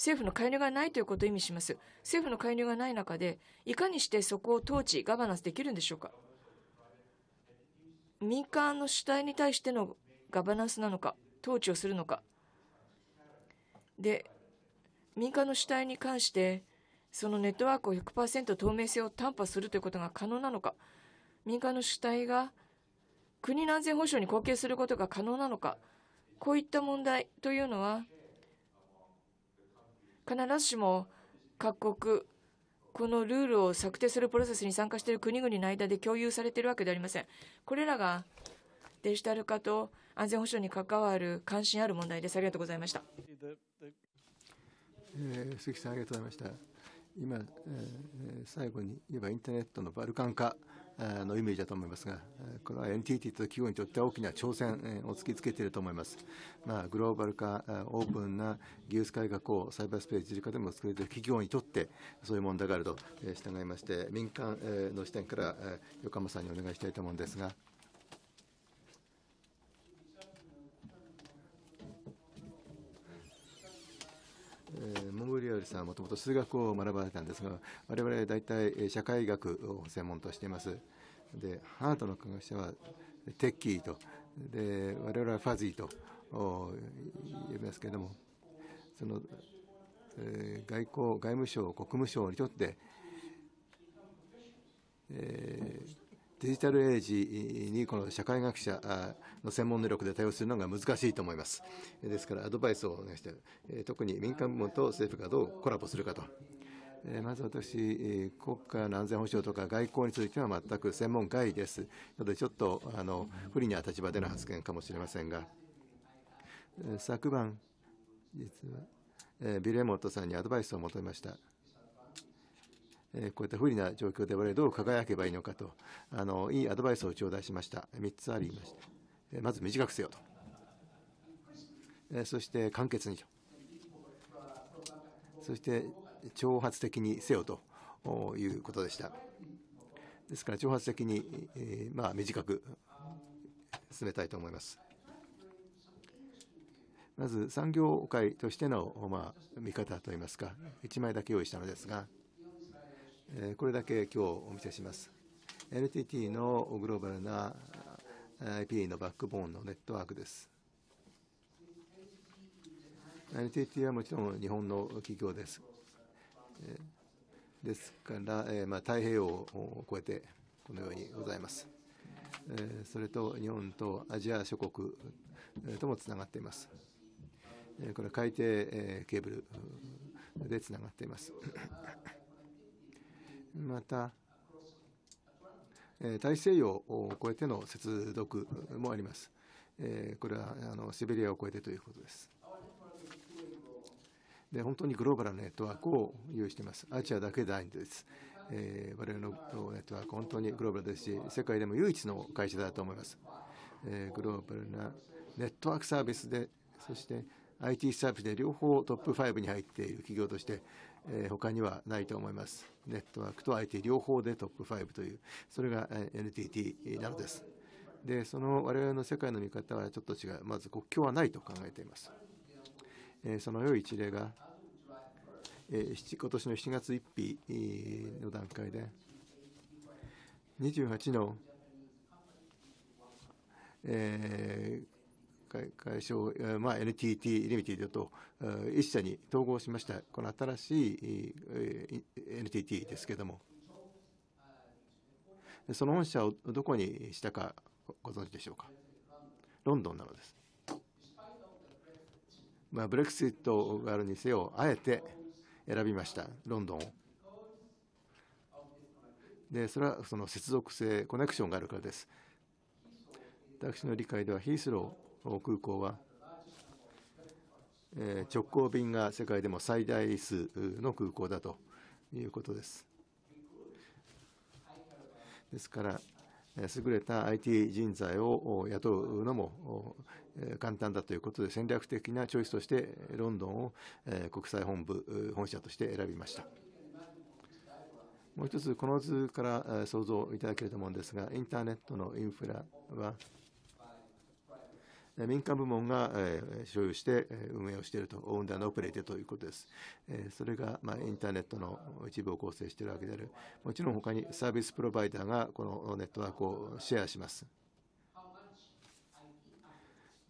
政府の介入がないということを意味します。政府の介入がない中で、いかにしてそこを統治、ガバナンスできるんでしょうか。民間の主体に対してのガバナンスなのか、統治をするのか。で、民間の主体に関して、そのネットワークを100%透明性を担保するということが可能なのか、民間の主体が国の安全保障に貢献することが可能なのか、こういった問題というのは、必ずしも各国このルールを策定するプロセスに参加している国々の間で共有されているわけではありません。これらがデジタル化と安全保障に関わる関心ある問題です。ありがとうございました。えー、鈴木さんありがとうございました。今、えー、最後に言えばインターネットのバルカン化のイメージだと思いますが、これはエンティティと企業にとっては大きな挑戦を突きつけていると思います。まあ、グローバル化、オープンな技術改革をサイバースペース自治化でも作れている企業にとって、そういう問題があると従いまして、民間の視点から横浜さんにお願いしたいと思うんですが。桃リアルさんはもともと数学を学ばれたんですが我々は大体社会学を専門としていますでハートの科学者はテッキーとで我々はファズィーと呼いますけれどもその、えー、外交外務省国務省にとって、えーデジタルエイジにこの社会学者の専門能力で対応するのが難しいと思います。ですからアドバイスをお願いして、特に民間部門と政府がどうコラボするかと。まず私、国家の安全保障とか外交については全く専門外です。ので、ちょっとあの不利な立場での発言かもしれませんが、昨晩、実はビレモットさんにアドバイスを求めました。えこういった不利な状況で我々どう輝けばいいのかとあのいいアドバイスを頂戴しました3つありました、えまず短くせよと、えそして簡潔にとそして挑発的にせよということでしたですから挑発的に、えまあ、短く進めたいと思いますまず産業界としての、まあ、見方といいますか1枚だけ用意したのですがこれだけ今日お見せします。NTT のグローバルな IP のバックボーンのネットワークです。NTT はもちろん日本の企業です。ですから、えまあ、太平洋を越えてこのようにございます。えそれと日本とアジア諸国ともつながっています。これ海底ケーブルでつながっています。また、え大西洋を越えての接続もあります。えこれはあのシベリアを越えてということです。で本当にグローバルなネットワークを有しています。アジアだけでないんです。えー、我々のネットワーク、本当にグローバルですし、世界でも唯一の会社だと思います。えー、グローバルなネットワークサービスで、そして IT サービスで両方トップ5に入っている企業として、えー、他にはないと思います。ネットワークと IT 両方でトップ5というそれが NTT なのです。でその我々の世界の見方はちょっと違うまず国境はないと考えています。その良い一例が今年の7月1日の段階で28の会社を、まあ、NTT リミティと一社に統合しました、この新しい NTT ですけれども、その本社をどこにしたかご存知でしょうか。ロンドンなのです。まあ、ブレクシットがあるにせよ、あえて選びました、ロンドンを。で、それはその接続性、コネクションがあるからです。私の理解ではヒースロー空港は、えー、直行便が世界でも最大数の空港だということです。ですから、優れた IT 人材を雇うのも簡単だということで、戦略的なチョイスとして、ロンドンを国際本部、本社として選びました。もう一つ、この図から想像いただけると思うんですが、インターネットのインフラは、民間部門が、えー、所有して運営をしていると、オーンダーのオペレーテということです。えー、それが、まあ、インターネットの一部を構成しているわけである。もちろん他にサービスプロバイダーがこのネットワークをシェアします。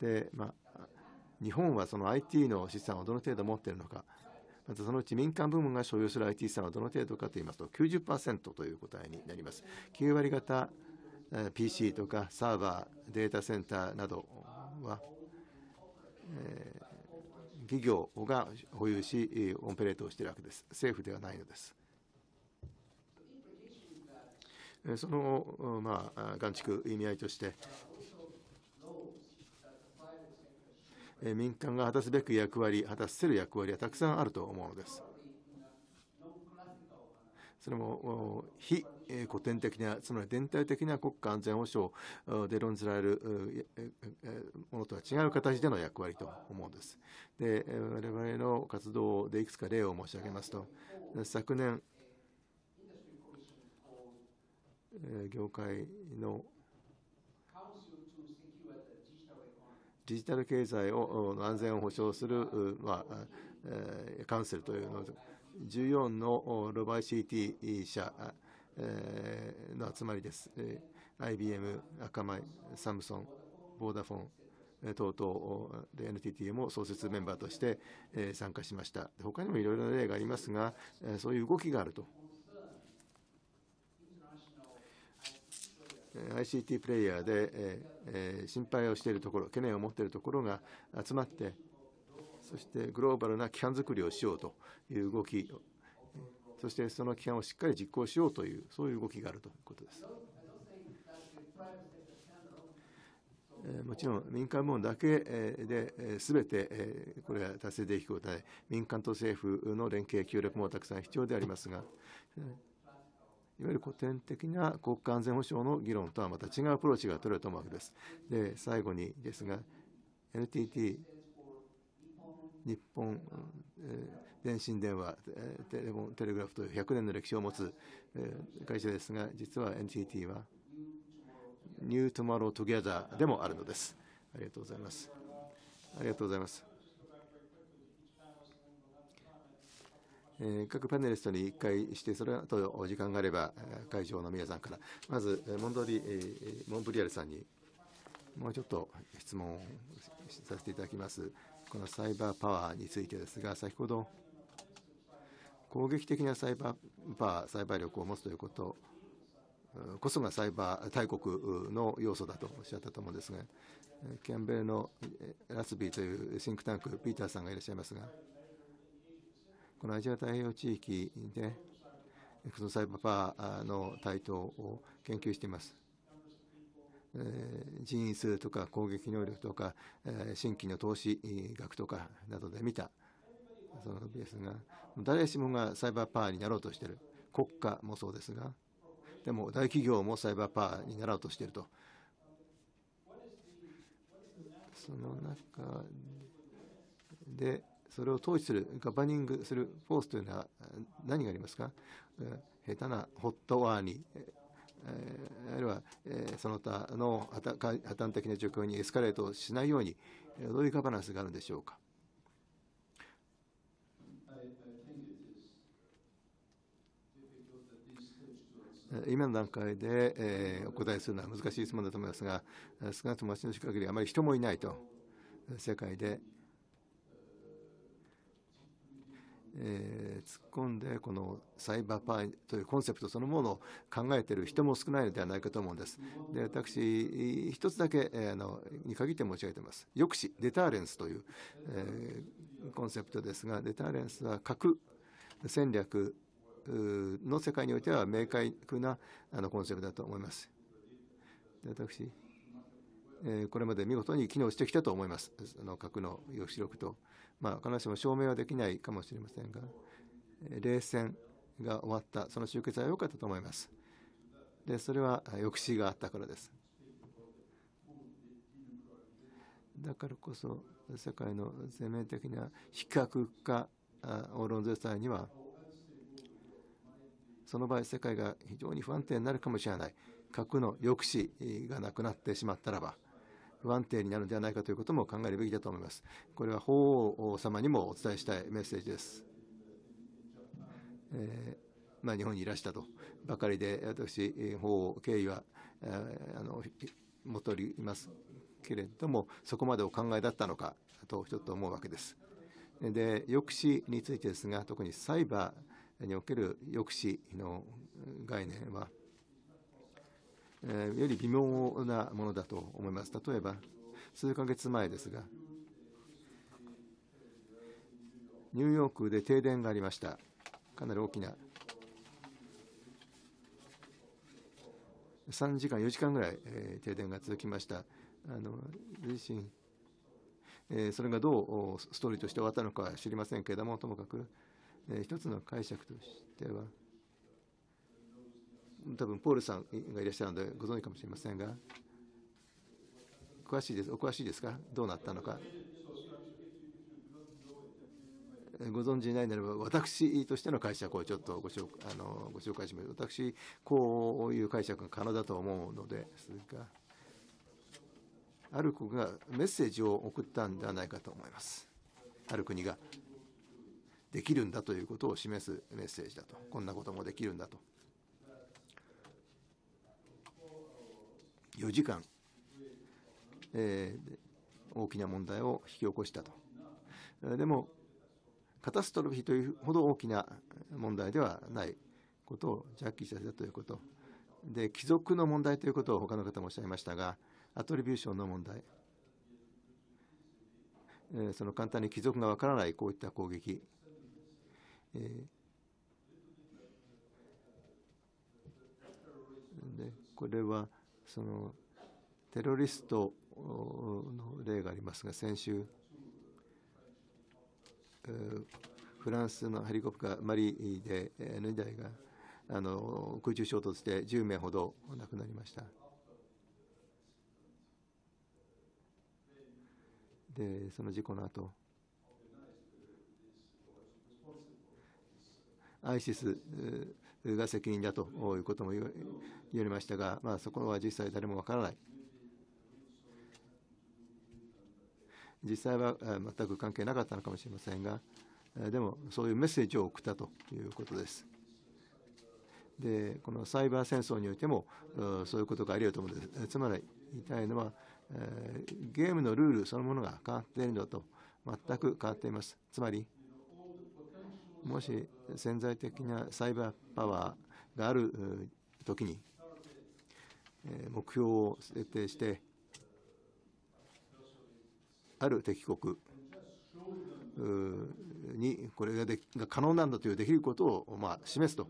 で、まあ、日本はその IT の資産をどの程度持っているのか、またそのうち民間部門が所有する IT 資産はどの程度かといいますと90%という答えになります。9割方 PC とかサーバー、データセンターなどは、えー、企業が保有し、オンペレートをしているわけです。政府ではないのです。その、まあ、眼畜意味合いとして、民間が果たすべき役割、果たせる役割はたくさんあると思うのです。それも非古典的なつまり全体的な国家安全保障で論じられるものとは違う形での役割と思うんです。で我々の活動でいくつか例を申し上げますと昨年業界のデジタル経済を安全を保障する、まあ、カウンセルというの14のロバイ CT 社の集まりです。IBM、赤米、サムソン、ボーダフォン、等々で NTT も創設メンバーとして参加しました。他にもいろいろな例がありますが、そういう動きがあると。ICT プレイヤーで心配をしているところ、懸念を持っているところが集まって、そしてグローバルな規範づくりをしようという動きそしてその規範をしっかり実行しようというそういう動きがあるということです。もちろん民間部門だけで全てこれは達成できることは民間と政府の連携協力もたくさん必要でありますがいわゆる古典的な国家安全保障の議論とはまた違うアプローチが取れると思うわけです。で最後にですが NTT 日本、電信電話テレテレグラフという100年の歴史を持つ会社ですが実は NTT はニュートマロートギャザーでもあるのですありがとうございますありがとうございます各パネリストに1回して、それあとお時間があれば会場の皆さんから、まずモンドリモンブリアルさんにもうちょっと質問させていただきます。このサイバーパワーについてですが、先ほど攻撃的なサイバーパワー、サイバー力を持つということこそがサイバー大国の要素だとおっしゃったと思うんですが、キャンベルのラスビーというシンクタンク、ピーターさんがいらっしゃいますが、このアジア太平洋地域で、そのサイバーパワーの台頭を研究しています。人員数とか攻撃能力とか新規の投資額とかなどで見たそのベーですが誰しもがサイバーパワーになろうとしている国家もそうですがでも大企業もサイバーパワーになろうとしているとその中でそれを統治するガバニングするフォースというのは何がありますか下手なホットワーにえあるいはえその他の破綻的な状況にエスカレートしないように、どういうガバナンスがあるんでしょうか。今の段階で、えー、お答えするのは難しい質問だと思いますが、少なくとも私の近くにあまり人もいないと、世界でえー、突っ込んでこのサイバーパイというコンセプトそのものを考えている人も少ないのではないかと思うんです。で私一つだけ、えー、のに限って申し上げています。抑止デターレンスという、えー、コンセプトですがデターレンスは核戦略の世界においては明快なあのコンセプトだと思います。で私、えー、これまで見事に機能してきたと思います。あの核の抑止力と。まあ、必ずしも証明はできないかもしれませんが、冷戦が終わった、その終結は良かったと思います。で、それは抑止があったからです。だからこそ、世界の全面的な非核化を論ずる際には、その場合、世界が非常に不安定になるかもしれない。核の抑止がなくなってしまったらば。不安定になるのではないかということも考えるべきだと思います。これは法王様にもお伝えしたいメッセージです。えーまあ、日本にいらしたとばかりで、私、法王、経緯はあの持っりますけれども、そこまでお考えだったのかとちょっと思うわけです。で、抑止についてですが、特にサイバーにおける抑止の概念は、より微妙なものだと思います。例えば、数ヶ月前ですが、ニューヨークで停電がありました。かなり大きな。3時間、4時間ぐらい、えー、停電が続きました。あの自身、えー、それがどうストーリーとして終わったのかは知りませんけれども、ともかく、えー、一つの解釈としては、多分ポールさんがいらっしゃるのでご存知かもしれませんが詳しいですお詳しいですかどうなったのかご存知ないならば私としての解釈をちょっとご紹あのご紹介します私こういう解釈が可能だと思うのですがある国がメッセージを送ったんではないかと思いますある国ができるんだということを示すメッセージだとこんなこともできるんだと。4時間、えー、大きな問題を引き起こしたと。でも、カタストロフィーというほど大きな問題ではないことをジャッキーさせたということ。で、貴族の問題ということを他の方もおっしゃいましたが、アトリビューションの問題。その簡単に貴族がわからないこういった攻撃。でこれはそのテロリストの例がありますが先週フランスのヘリコプターマリーで N 台があの空中衝突で10名ほど亡くなりました。でその事故の後 ISIS が責任だということも言われましたが、まあ、そこは実際誰もわからない。実際は全く関係なかったのかもしれませんが、でもそういうメッセージを送ったということです。で、このサイバー戦争においてもそういうことがあり得ると思うんです。つまり言いたいのは、ゲームのルールそのものが変わっているのと全く変わっています。つまりもし潜在的なサイバーパワーがあるときに目標を設定してある敵国にこれができが可能なんだというできることをまあ示すと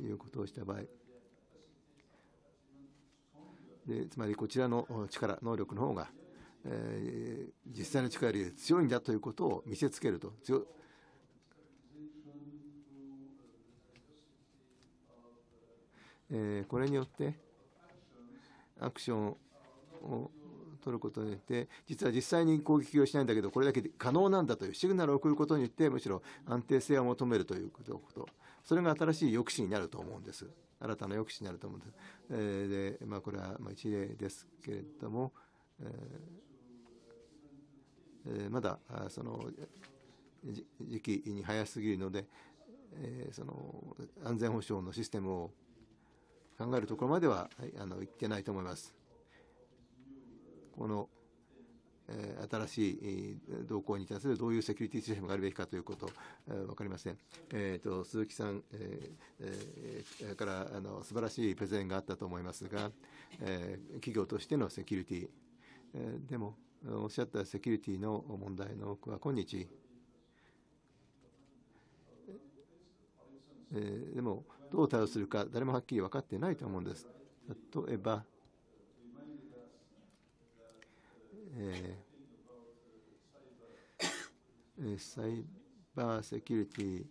いうことをした場合でつまりこちらの力能力の方が、え実際の力より強いんだということを見せつけると強えこれによってアクションを取ることによって実は実際に攻撃をしないんだけどこれだけで可能なんだというシグナルを送ることによってむしろ安定性を求めるということそれが新しい抑止になると思うんです新たな抑止になると思うんです、えー、でまあ、これは一例ですけれども、えー、まだその時期に早すぎるので、えー、その安全保障のシステムを考えるところまでは、はい、あの行ってないと思います。この、えー、新しい動向に対するどういうセキュリティシステムがあるべきかということ、えー、分かりません。えーと、鈴木さん、えーえー、からあの素晴らしいプレゼンがあったと思いますが、えー、企業としてのセキュリティ、えー、でもおっしゃったセキュリティの問題の多くは今日、えー、でもどう対応するか誰もはっきり分かっていないと思うんです。例えば、えー、サイバーセキュリティ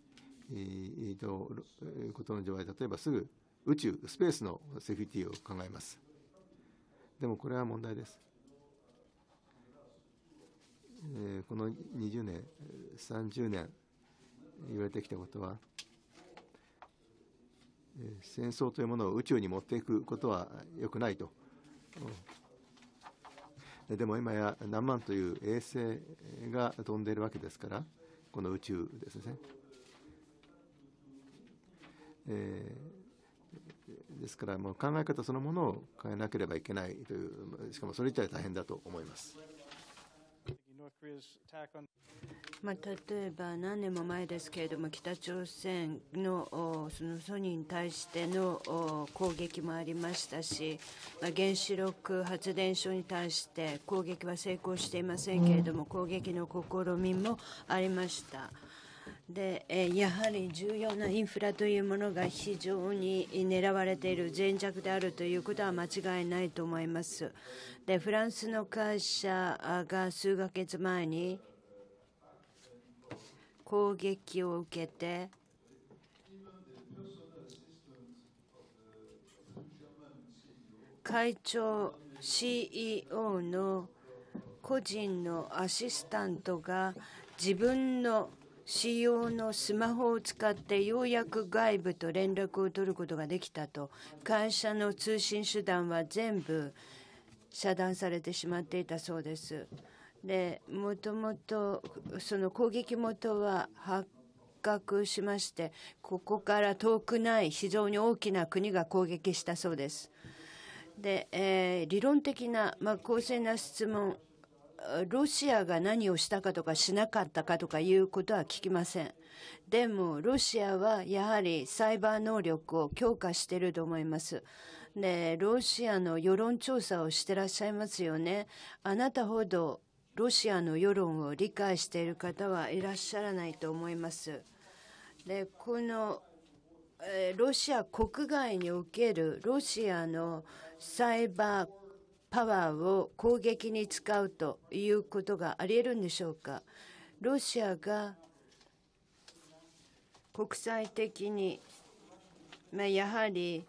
うことの場合、例えばすぐ宇宙、スペースのセキュリティを考えます。でもこれは問題です。えー、この20年、30年言われてきたことは、戦争というものを宇宙に持っていくことは良くないと。でも今や何万という衛星が飛んでいるわけですからこの宇宙ですね。えー、ですからもう考え方そのものを変えなければいけないというしかもそれ自体大変だと思います。まあ、例えば何年も前ですけれども北朝鮮のそのソニーに対しての攻撃もありましたし、まあ、原子力発電所に対して攻撃は成功していませんけれども攻撃の試みもありました。でやはり重要なインフラというものが非常に狙われている脆弱であるということは間違いないと思います。でフランスの会社が数ヶ月前に攻撃を受けて会長 CEO の個人のアシスタントが自分の使用のスマホを使ってようやく外部と連絡を取ることができたと会社の通信手段は全部遮断されてしまっていたそうです。でもともとその攻撃元は発覚しましてここから遠くない非常に大きな国が攻撃したそうです。で、えー、理論的な、まあ、公正な質問ロシアが何をしたかとかしなかったかとかいうことは聞きません。でも、ロシアはやはりサイバー能力を強化していると思います。で、ロシアの世論調査をしてらっしゃいますよね。あなたほどロシアの世論を理解している方はいらっしゃらないと思います。で、このロシア国外におけるロシアのサイバーパワーを攻撃に使うということがあり得るんでしょうか。ロシアが国際的に、まあ、やはり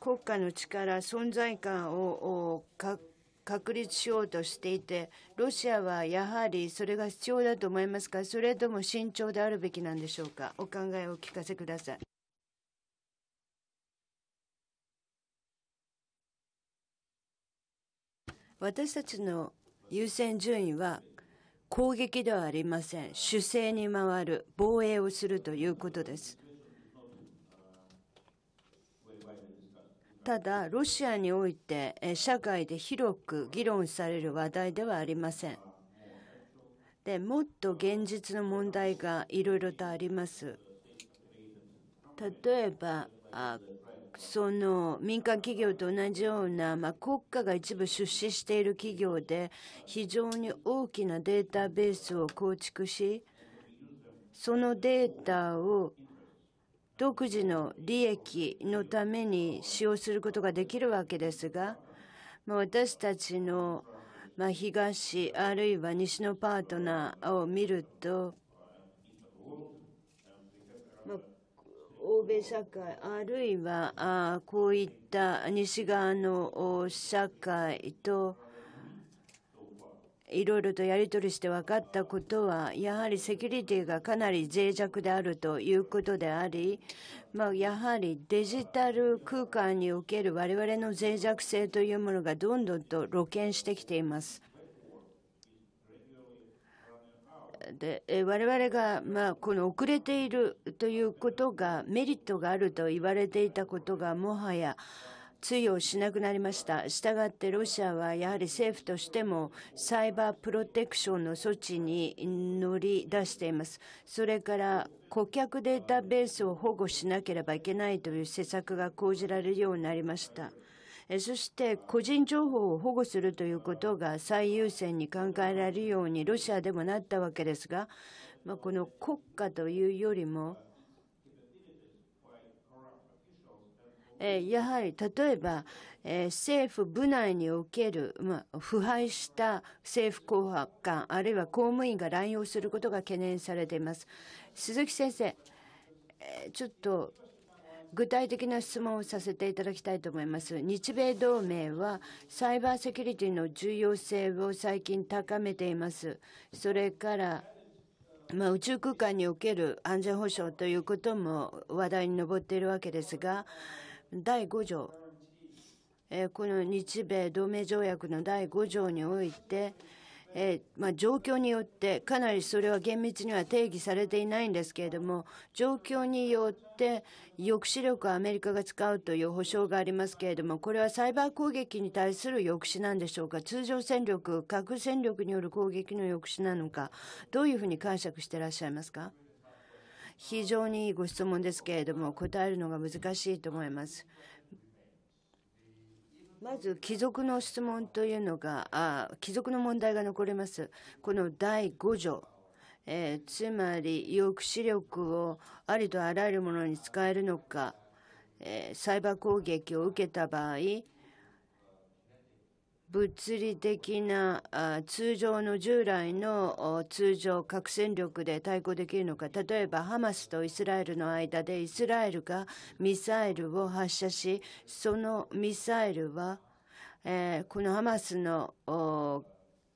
国家の力、存在感を確立しようとしていて、ロシアはやはりそれが必要だと思いますか、それとも慎重であるべきなんでしょうか、お考えをお聞かせください。私たちの優先順位は攻撃ではありません守勢に回る防衛をするということですただロシアにおいて社会で広く議論される話題ではありませんでもっと現実の問題がいろいろとあります例えばその民間企業と同じような、まあ、国家が一部出資している企業で非常に大きなデータベースを構築しそのデータを独自の利益のために使用することができるわけですが、まあ、私たちの東あるいは西のパートナーを見ると欧米社会あるいはこういった西側の社会といろいろとやり取りして分かったことはやはりセキュリティがかなり脆弱であるということであり、まあ、やはりデジタル空間における我々の脆弱性というものがどんどんと露見してきています。で我々がまあこの遅れているということがメリットがあると言われていたことがもはや通用しなくなりました。したがってロシアはやはり政府としてもサイバープロテクションの措置に乗り出しています。それから顧客データベースを保護しなければいけないという施策が講じられるようになりました。そして個人情報を保護するということが最優先に考えられるようにロシアでもなったわけですが、まあ、この国家というよりもやはり例えば政府部内における、ま腐敗した政府公判官あるいは公務員が乱用することが懸念されています。鈴木先生ちょっと具体的な質問をさせていただきたいと思います。日米同盟はサイバーセキュリティの重要性を最近高めています。それからまあ、宇宙空間における安全保障ということも話題に上っているわけですが第5条この日米同盟条約の第5条においてえー、まあ、状況によってかなりそれは厳密には定義されていないんですけれども状況によって抑止力をアメリカが使うという保証がありますけれどもこれはサイバー攻撃に対する抑止なんでしょうか通常戦力核戦力による攻撃の抑止なのかどういうふうに解釈していらっしゃいますか非常にいいご質問ですけれども答えるのが難しいと思います。まず貴族の質問というのがあ貴族の問題が残りますこの第5条えー、つまり抑止力をありとあらゆるものに使えるのか、えー、サイバー攻撃を受けた場合物理的な通常の従来の通常核戦力で対抗できるのか例えばハマスとイスラエルの間でイスラエルがミサイルを発射しそのミサイルは、えこのハマスの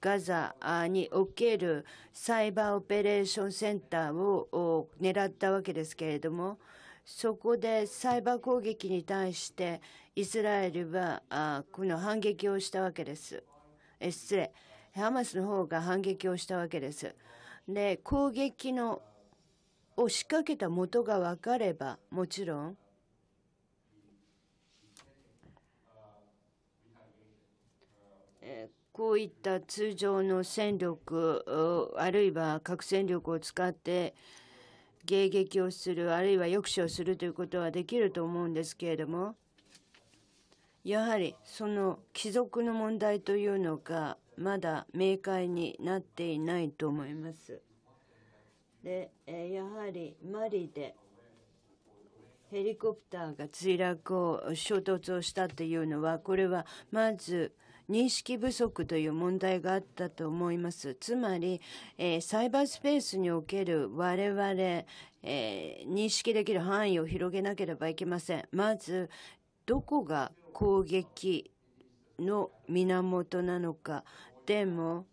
ガザにおけるサイバーオペレーションセンターを狙ったわけですけれどもそこでサイバー攻撃に対してイスラエルはあこの反撃をしたわけです。え失礼、ハマスの方が反撃をしたわけです。で、攻撃のを仕掛けた元が分かれば、もちろんこういった通常の戦力あるいは核戦力を使って迎撃をするあるいは抑止をするということはできると思うんですけれどもやはりその帰属の問題というのがまだ明快になっていないと思います。でやはりマリでヘリコプターが墜落を衝突をしたというのはこれはまず認識不足という問題があったと思います。つまり、えー、サイバースペースにおける我々、えー、認識できる範囲を広げなければいけません。まず、どこが攻撃の源なのか。でも、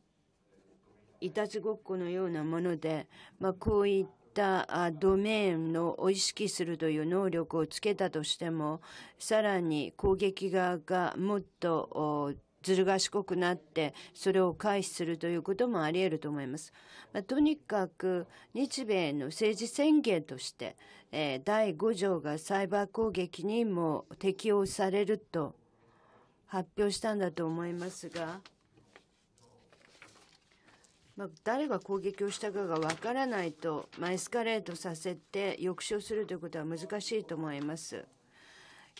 いたちごっこのようなもので、まあ、こういったドメインの意識するという能力をつけたとしてもさらに攻撃側がもっとずる賢くなってそれを回避するということもあり得ると思います。まあ、とにかく日米の政治宣言として、えー、第5条がサイバー攻撃にも適用されると発表したんだと思いますが、まあ、誰が攻撃をしたかがわからないと、まあ、エスカレートさせて抑止をするということは難しいと思います。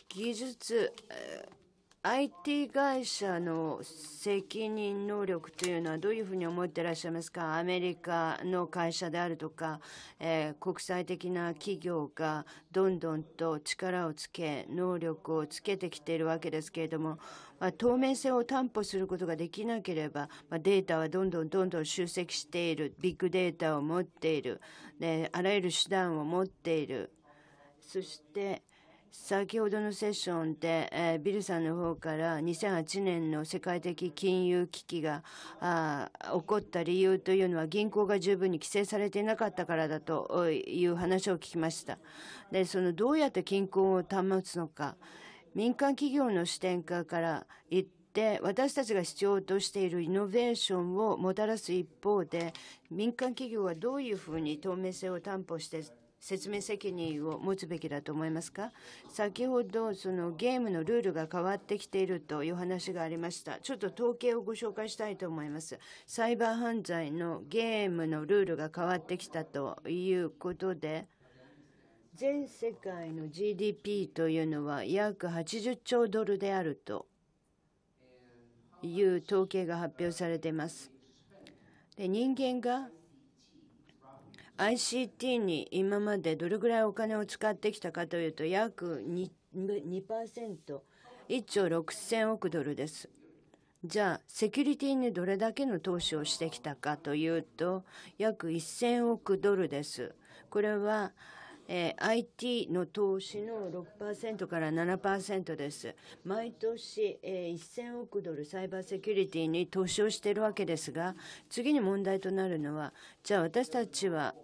技術、えー IT 会社の責任能力というのはどういうふうに思ってらっしゃいますかアメリカの会社であるとか、えー、国際的な企業がどんどんと力をつけ能力をつけてきているわけですけれども、まあ、透明性を担保することができなければ、まあ、データはどんどんどんどん集積しているビッグデータを持っている、ね、あらゆる手段を持っているそして先ほどのセッションで、えー、ビルさんの方から2008年の世界的金融危機があ起こった理由というのは銀行が十分に規制されていなかったからだという話を聞きました。で、そのどうやって均衡を保つのか、民間企業の視点から言って、私たちが必要としているイノベーションをもたらす一方で民間企業はどういうふうに透明性を担保して説明責任を持つべきだと思いますか先ほどそのゲームのルールが変わってきているという話がありましたちょっと統計をご紹介したいと思いますサイバー犯罪のゲームのルールが変わってきたということで全世界の GDP というのは約80兆ドルであるという統計が発表されていますで人間が ICT に今までどれぐらいお金を使ってきたかというと約 2%, 2%、1兆6000億ドルです。じゃあ、セキュリティにどれだけの投資をしてきたかというと、約1000億ドルです。これは、えー、IT の投資の6%から7%です。毎年、えー、1000億ドルサイバーセキュリティに投資をしているわけですが、次に問題となるのは、じゃあ私たちは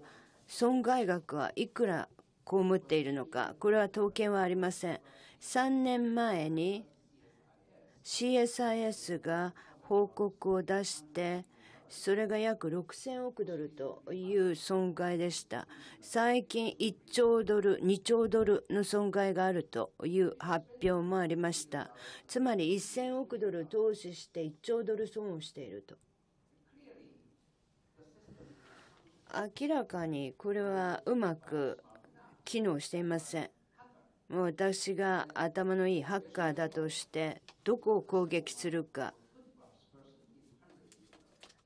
損害額はいくら被っているのか、これは統計はありません。3年前に CSIS が報告を出して、それが約6000億ドルという損害でした。最近1兆ドル、2兆ドルの損害があるという発表もありました。つまり1000億ドル投資して1兆ドル損をしていると。明らかにこれはうまく機能していません。もう私が頭のいいハッカーだとしてどこを攻撃するか、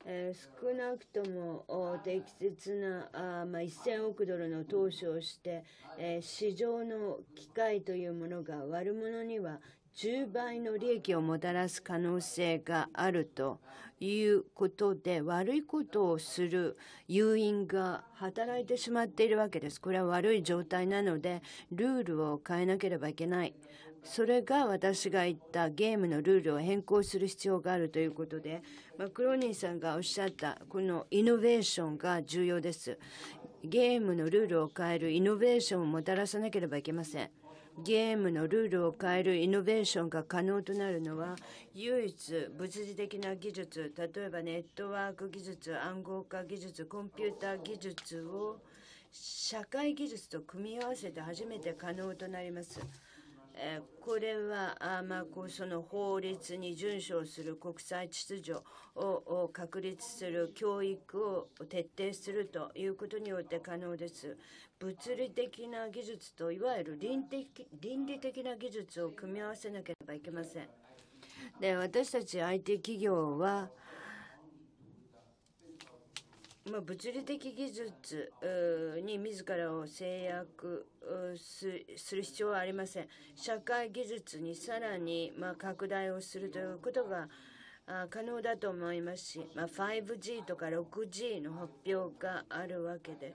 えー、少なくとも適切なあ、まあ、1000億ドルの投資をして、えー、市場の機会というものが悪者には10倍の利益をもたらす可能性があるということで悪いことをする誘因が働いてしまっているわけです。これは悪い状態なのでルールを変えなければいけない。それが私が言ったゲームのルールを変更する必要があるということで、まクローニーさんがおっしゃったこのイノベーションが重要です。ゲームのルールを変えるイノベーションをもたらさなければいけません。ゲームのルールを変えるイノベーションが可能となるのは唯一物理的な技術例えばネットワーク技術暗号化技術コンピューター技術を社会技術と組み合わせて初めて可能となります。これは、まあ、その法律に遵守する国際秩序を確立する教育を徹底するということによって可能です。物理的な技術といわゆる倫的倫理的な技術を組み合わせなければいけません。で私たち IT 企業はまあ、物理的技術に自らを制約する必要はありません。社会技術にさらにま拡大をするということが可能だと思いますし、まあ、5G とか 6G の発表があるわけで。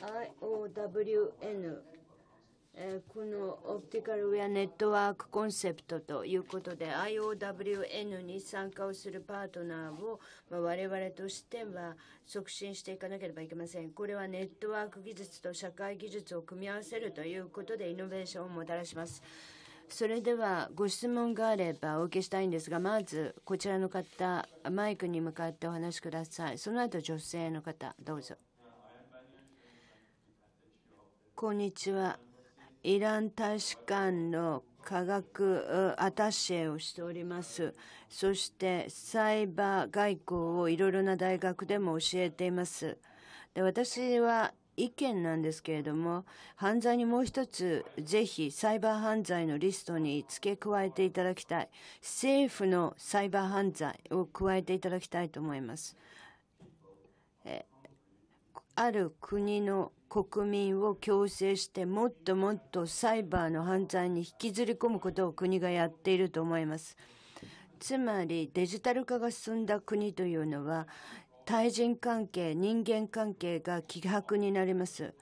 IOWN このオプティカルウェアネットワークコンセプトということで IOWN に参加をするパートナーを我々としては促進していかなければいけません。これはネットワーク技術と社会技術を組み合わせるということでイノベーションをもたらします。それではご質問があればお受けしたいんですがまずこちらの方マイクに向かってお話しください。その後女性の方どうぞ。こんにちは。イラン大使館の科学アタッシェをしておりますそしてサイバー外交をいろいろな大学でも教えていますで私は意見なんですけれども犯罪にもう一つぜひサイバー犯罪のリストに付け加えていただきたい政府のサイバー犯罪を加えていただきたいと思いますある国の国民を強制してもっともっとサイバーの犯罪に引きずり込むことを国がやっていると思います。つまりデジタル化が進んだ国というのは対人関係人間関係が希薄になります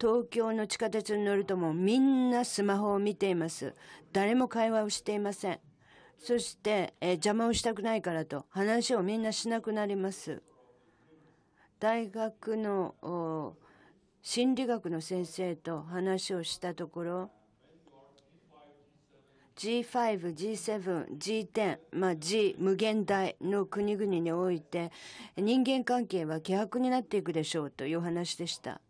東京の地下鉄に乗るともみんなスマホを見ています誰も会話をしていませんそして、え邪魔をしたくないからと話をみんなしなくなります大学の心理学の先生と話をしたところ G5、G7、G10、まあ、G 無限大の国々において人間関係は希薄になっていくでしょうという話でした。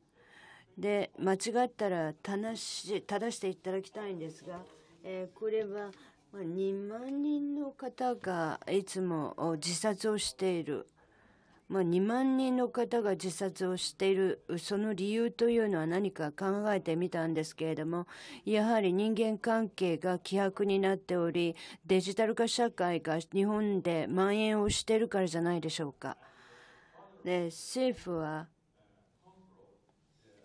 で間違ったら正し正していただきたいんですが、えー、これは2万人の方がいつも自殺をしているまあ、2万人の方が自殺をしているその理由というのは何か考えてみたんですけれどもやはり人間関係が希薄になっておりデジタル化社会が日本で蔓延をしているからじゃないでしょうか。で政府は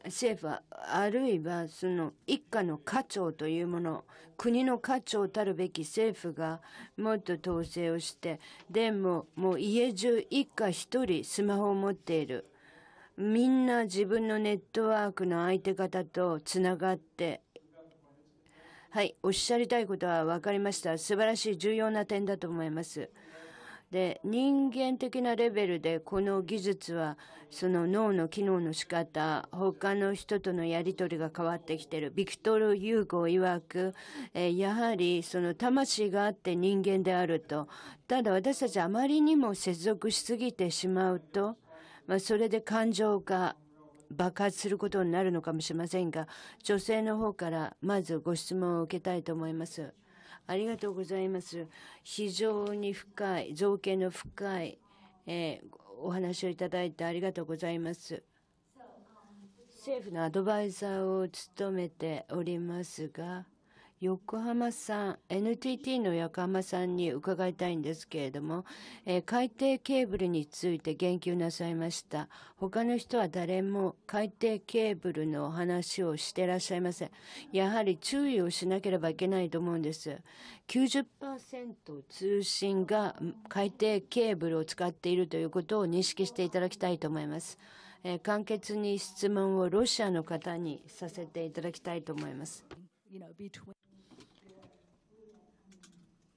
政府はあるいはその一家の課長というもの国の課長たるべき政府がもっと統制をしてでももう家中一家一人スマホを持っているみんな自分のネットワークの相手方とつながってはいおっしゃりたいことは分かりました素晴らしい重要な点だと思います。で人間的なレベルでこの技術はその脳の機能の仕方他の人とのやり取りが変わってきてるビクトル・ユーゴ曰く、えー、やはりその魂があって人間であるとただ私たちあまりにも接続しすぎてしまうと、まあ、それで感情が爆発することになるのかもしれませんが女性の方からまずご質問を受けたいと思います。ありがとうございます。非常に深い、造形の深い、えー、お話をいただいてありがとうございます。政府のアドバイザーを務めておりますが、横浜さん、NTT の横浜さんに伺いたいんですけれども、えー、海底ケーブルについて言及なさいました。他の人は誰も海底ケーブルの話をしてらっしゃいません。やはり注意をしなければいけないと思うんです。90%通信が海底ケーブルを使っているということを認識していただきたいと思います。えー、簡潔に質問をロシアの方にさせていただきたいと思います。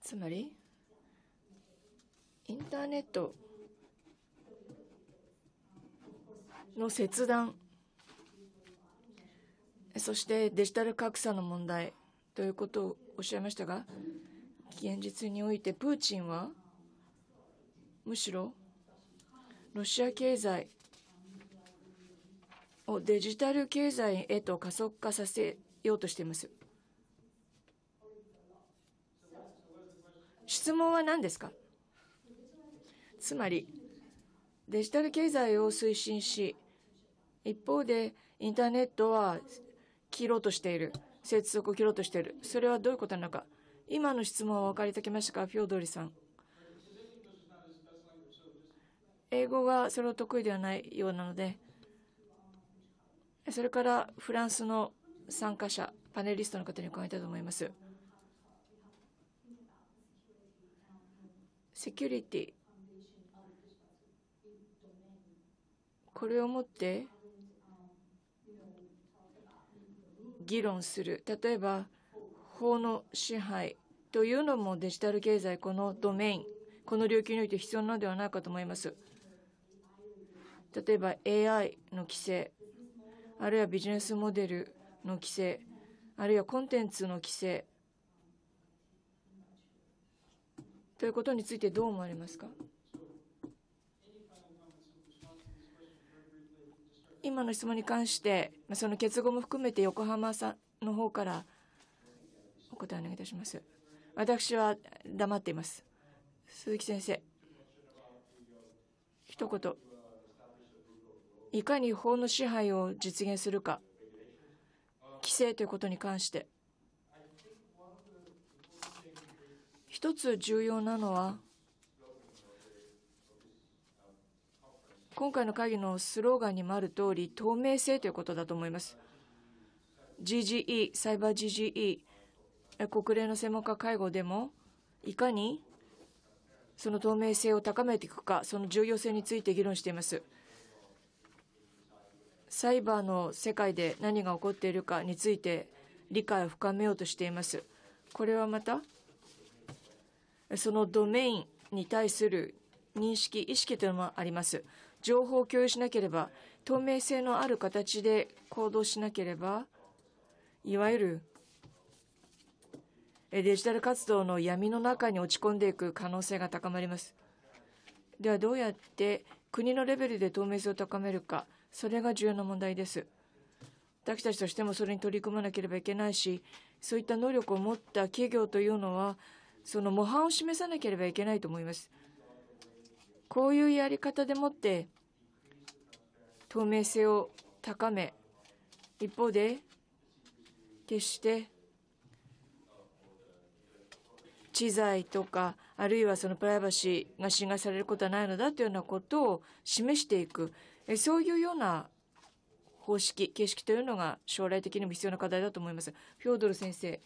つまりインターネットの切断そしてデジタル格差の問題ということをおっしゃいましたが現実においてプーチンはむしろロシア経済をデジタル経済へと加速化させようとしています。質問は何ですかつまり、デジタル経済を推進し、一方でインターネットは切ろうとしている。接続を切ろうとしている。それはどういうことなのか。今の質問は分かりいただけましたか、フィオドリさん。英語がそれを得意ではないようなので、それからフランスの参加者、パネリストの方に伺いたいと思います。セキュリティこれをもって議論する例えば法の支配というのもデジタル経済このドメインこの領域において必要なのではないかと思います例えば AI の規制あるいはビジネスモデルの規制あるいはコンテンツの規制ということについてどう思われますか今の質問に関して、その結合も含めて横浜さんの方からお答えお願いいたします。私は黙っています。鈴木先生、一言、いかに法の支配を実現するか、規制ということに関して、一つ重要なのは、今回の会議のスローガンにもある通り、透明性ということだと思います。GGE、サイバー GGE、国連の専門家会合でも、いかにその透明性を高めていくか、その重要性について議論しています。サイバーの世界で何が起こっているかについて理解を深めようとしています。これはまたそのドメインに対する認識、意識というのもあります。情報を共有しなければ、透明性のある形で行動しなければ、いわゆるデジタル活動の闇の中に落ち込んでいく可能性が高まります。ではどうやって国のレベルで透明性を高めるか、それが重要な問題です。私たちとしてもそれに取り組まなければいけないし、そういった能力を持った企業というのは、その模範を示さなければいけないと思います。こういうやり方でもって透明性を高め一方で決して知財とかあるいはそのプライバシーが侵害されることはないのだというようなことを示していくそういうような方式形式というのが将来的にも必要な課題だと思います。フィオドル先生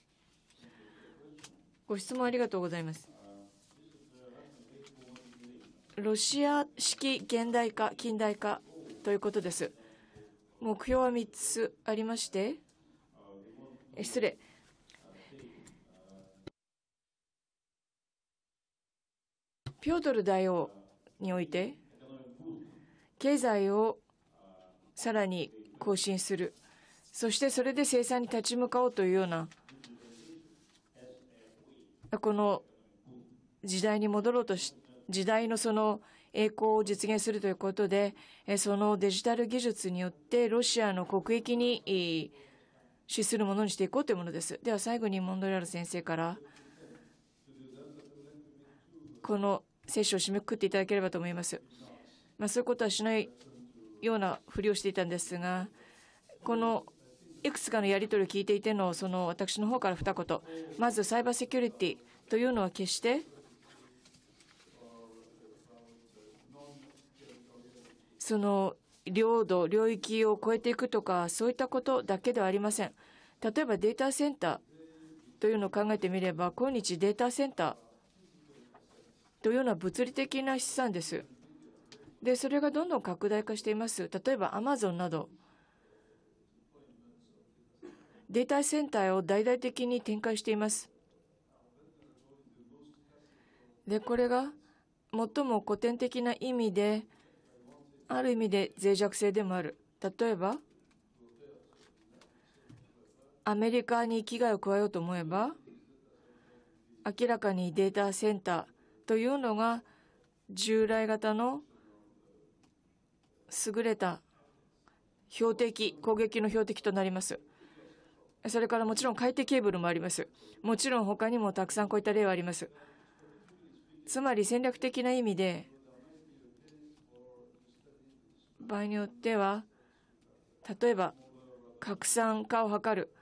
ご質問ありがとうございます。ロシア式現代化、近代化ということです。目標は3つありまして、失礼。ピョートル大王において、経済をさらに更新する、そしてそれで生産に立ち向かおうというようなこの時代に戻ろうとし、時代のその栄光を実現するということで、そのデジタル技術によってロシアの国益に資するものにしていこうというものです。では最後にモンドリアル先生から、この接種を締めくくっていただければと思います。まあ、そういうことはしないようなふりをしていたんですが、このいくつかのやり取りを聞いていてのその私の方から二言まずサイバーセキュリティというのは決してその領土領域を越えていくとかそういったことだけではありません例えばデータセンターというのを考えてみれば今日データセンターというのは物理的な資産ですでそれがどんどん拡大化しています例えばアマゾンなどデータセンターを大々的に展開しています。で、これが最も古典的な意味で、ある意味で脆弱性でもある。例えば、アメリカに危害を加えようと思えば、明らかにデータセンターというのが従来型の優れた標的、攻撃の標的となります。それからもちろん海底ケーブルもあります。もちろん他にもたくさんこういった例はあります。つまり戦略的な意味で、場合によっては、例えば拡散化を図る、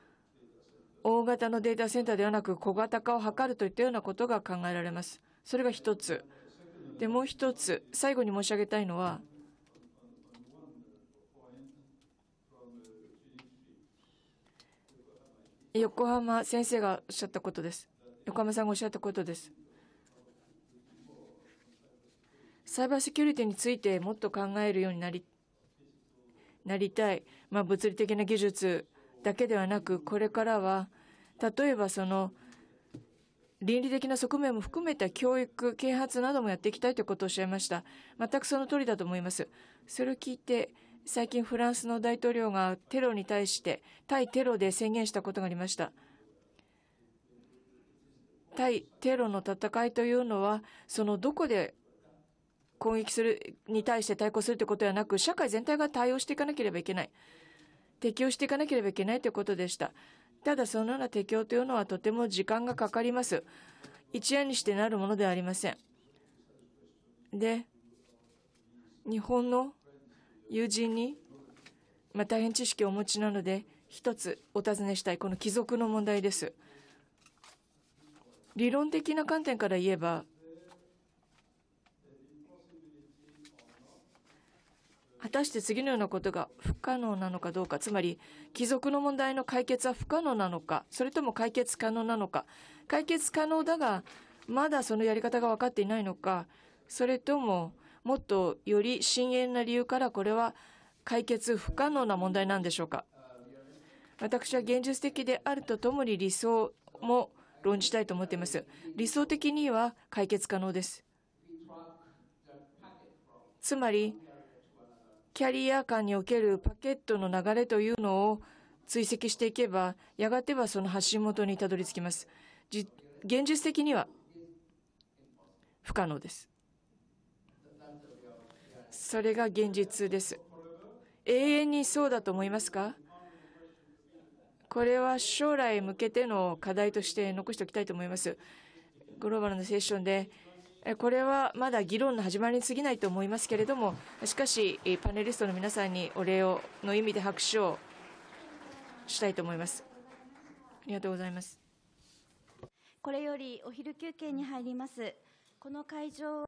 大型のデータセンターではなく小型化を図るといったようなことが考えられます。それが一つ。で、もう一つ、最後に申し上げたいのは、横浜先生がおっしゃったことです。横浜さんがおっしゃったことです。サイバーセキュリティについてもっと考えるようになりなりたい、まあ、物理的な技術だけではなくこれからは例えばその倫理的な側面も含めた教育啓発などもやっていきたいということをおっしゃいました全くその通りだと思いますそれを聞いて最近フランスの大統領がテロに対して対テロで宣言したことがありました対テロの戦いというのはそのどこで攻撃するに対して対抗するということではなく社会全体が対応していかなければいけない適応していかなければいけないということでしたただそのような適応というのはとても時間がかかります一夜にしてなるものではありませんで日本の友人に、まあ、大変知識をお持ちなので一つお尋ねしたいこの貴族の問題です理論的な観点から言えば果たして次のようなことが不可能なのかどうかつまり貴族の問題の解決は不可能なのかそれとも解決可能なのか解決可能だがまだそのやり方が分かっていないのかそれとももっとより深遠な理由からこれは解決不可能な問題なんでしょうか私は現実的であるとともに理想も論じたいと思っています。理想的には解決可能です。つまり、キャリア間におけるパケットの流れというのを追跡していけば、やがてはその発信元にたどり着きます。現実的には不可能です。それが現実です永遠にそうだと思いますかこれは将来向けての課題として残しておきたいと思いますグローバルのセッションでこれはまだ議論の始まりに過ぎないと思いますけれどもしかしパネリストの皆さんにお礼をの意味で拍手をしたいと思いますありがとうございますこれよりお昼休憩に入りますこの会場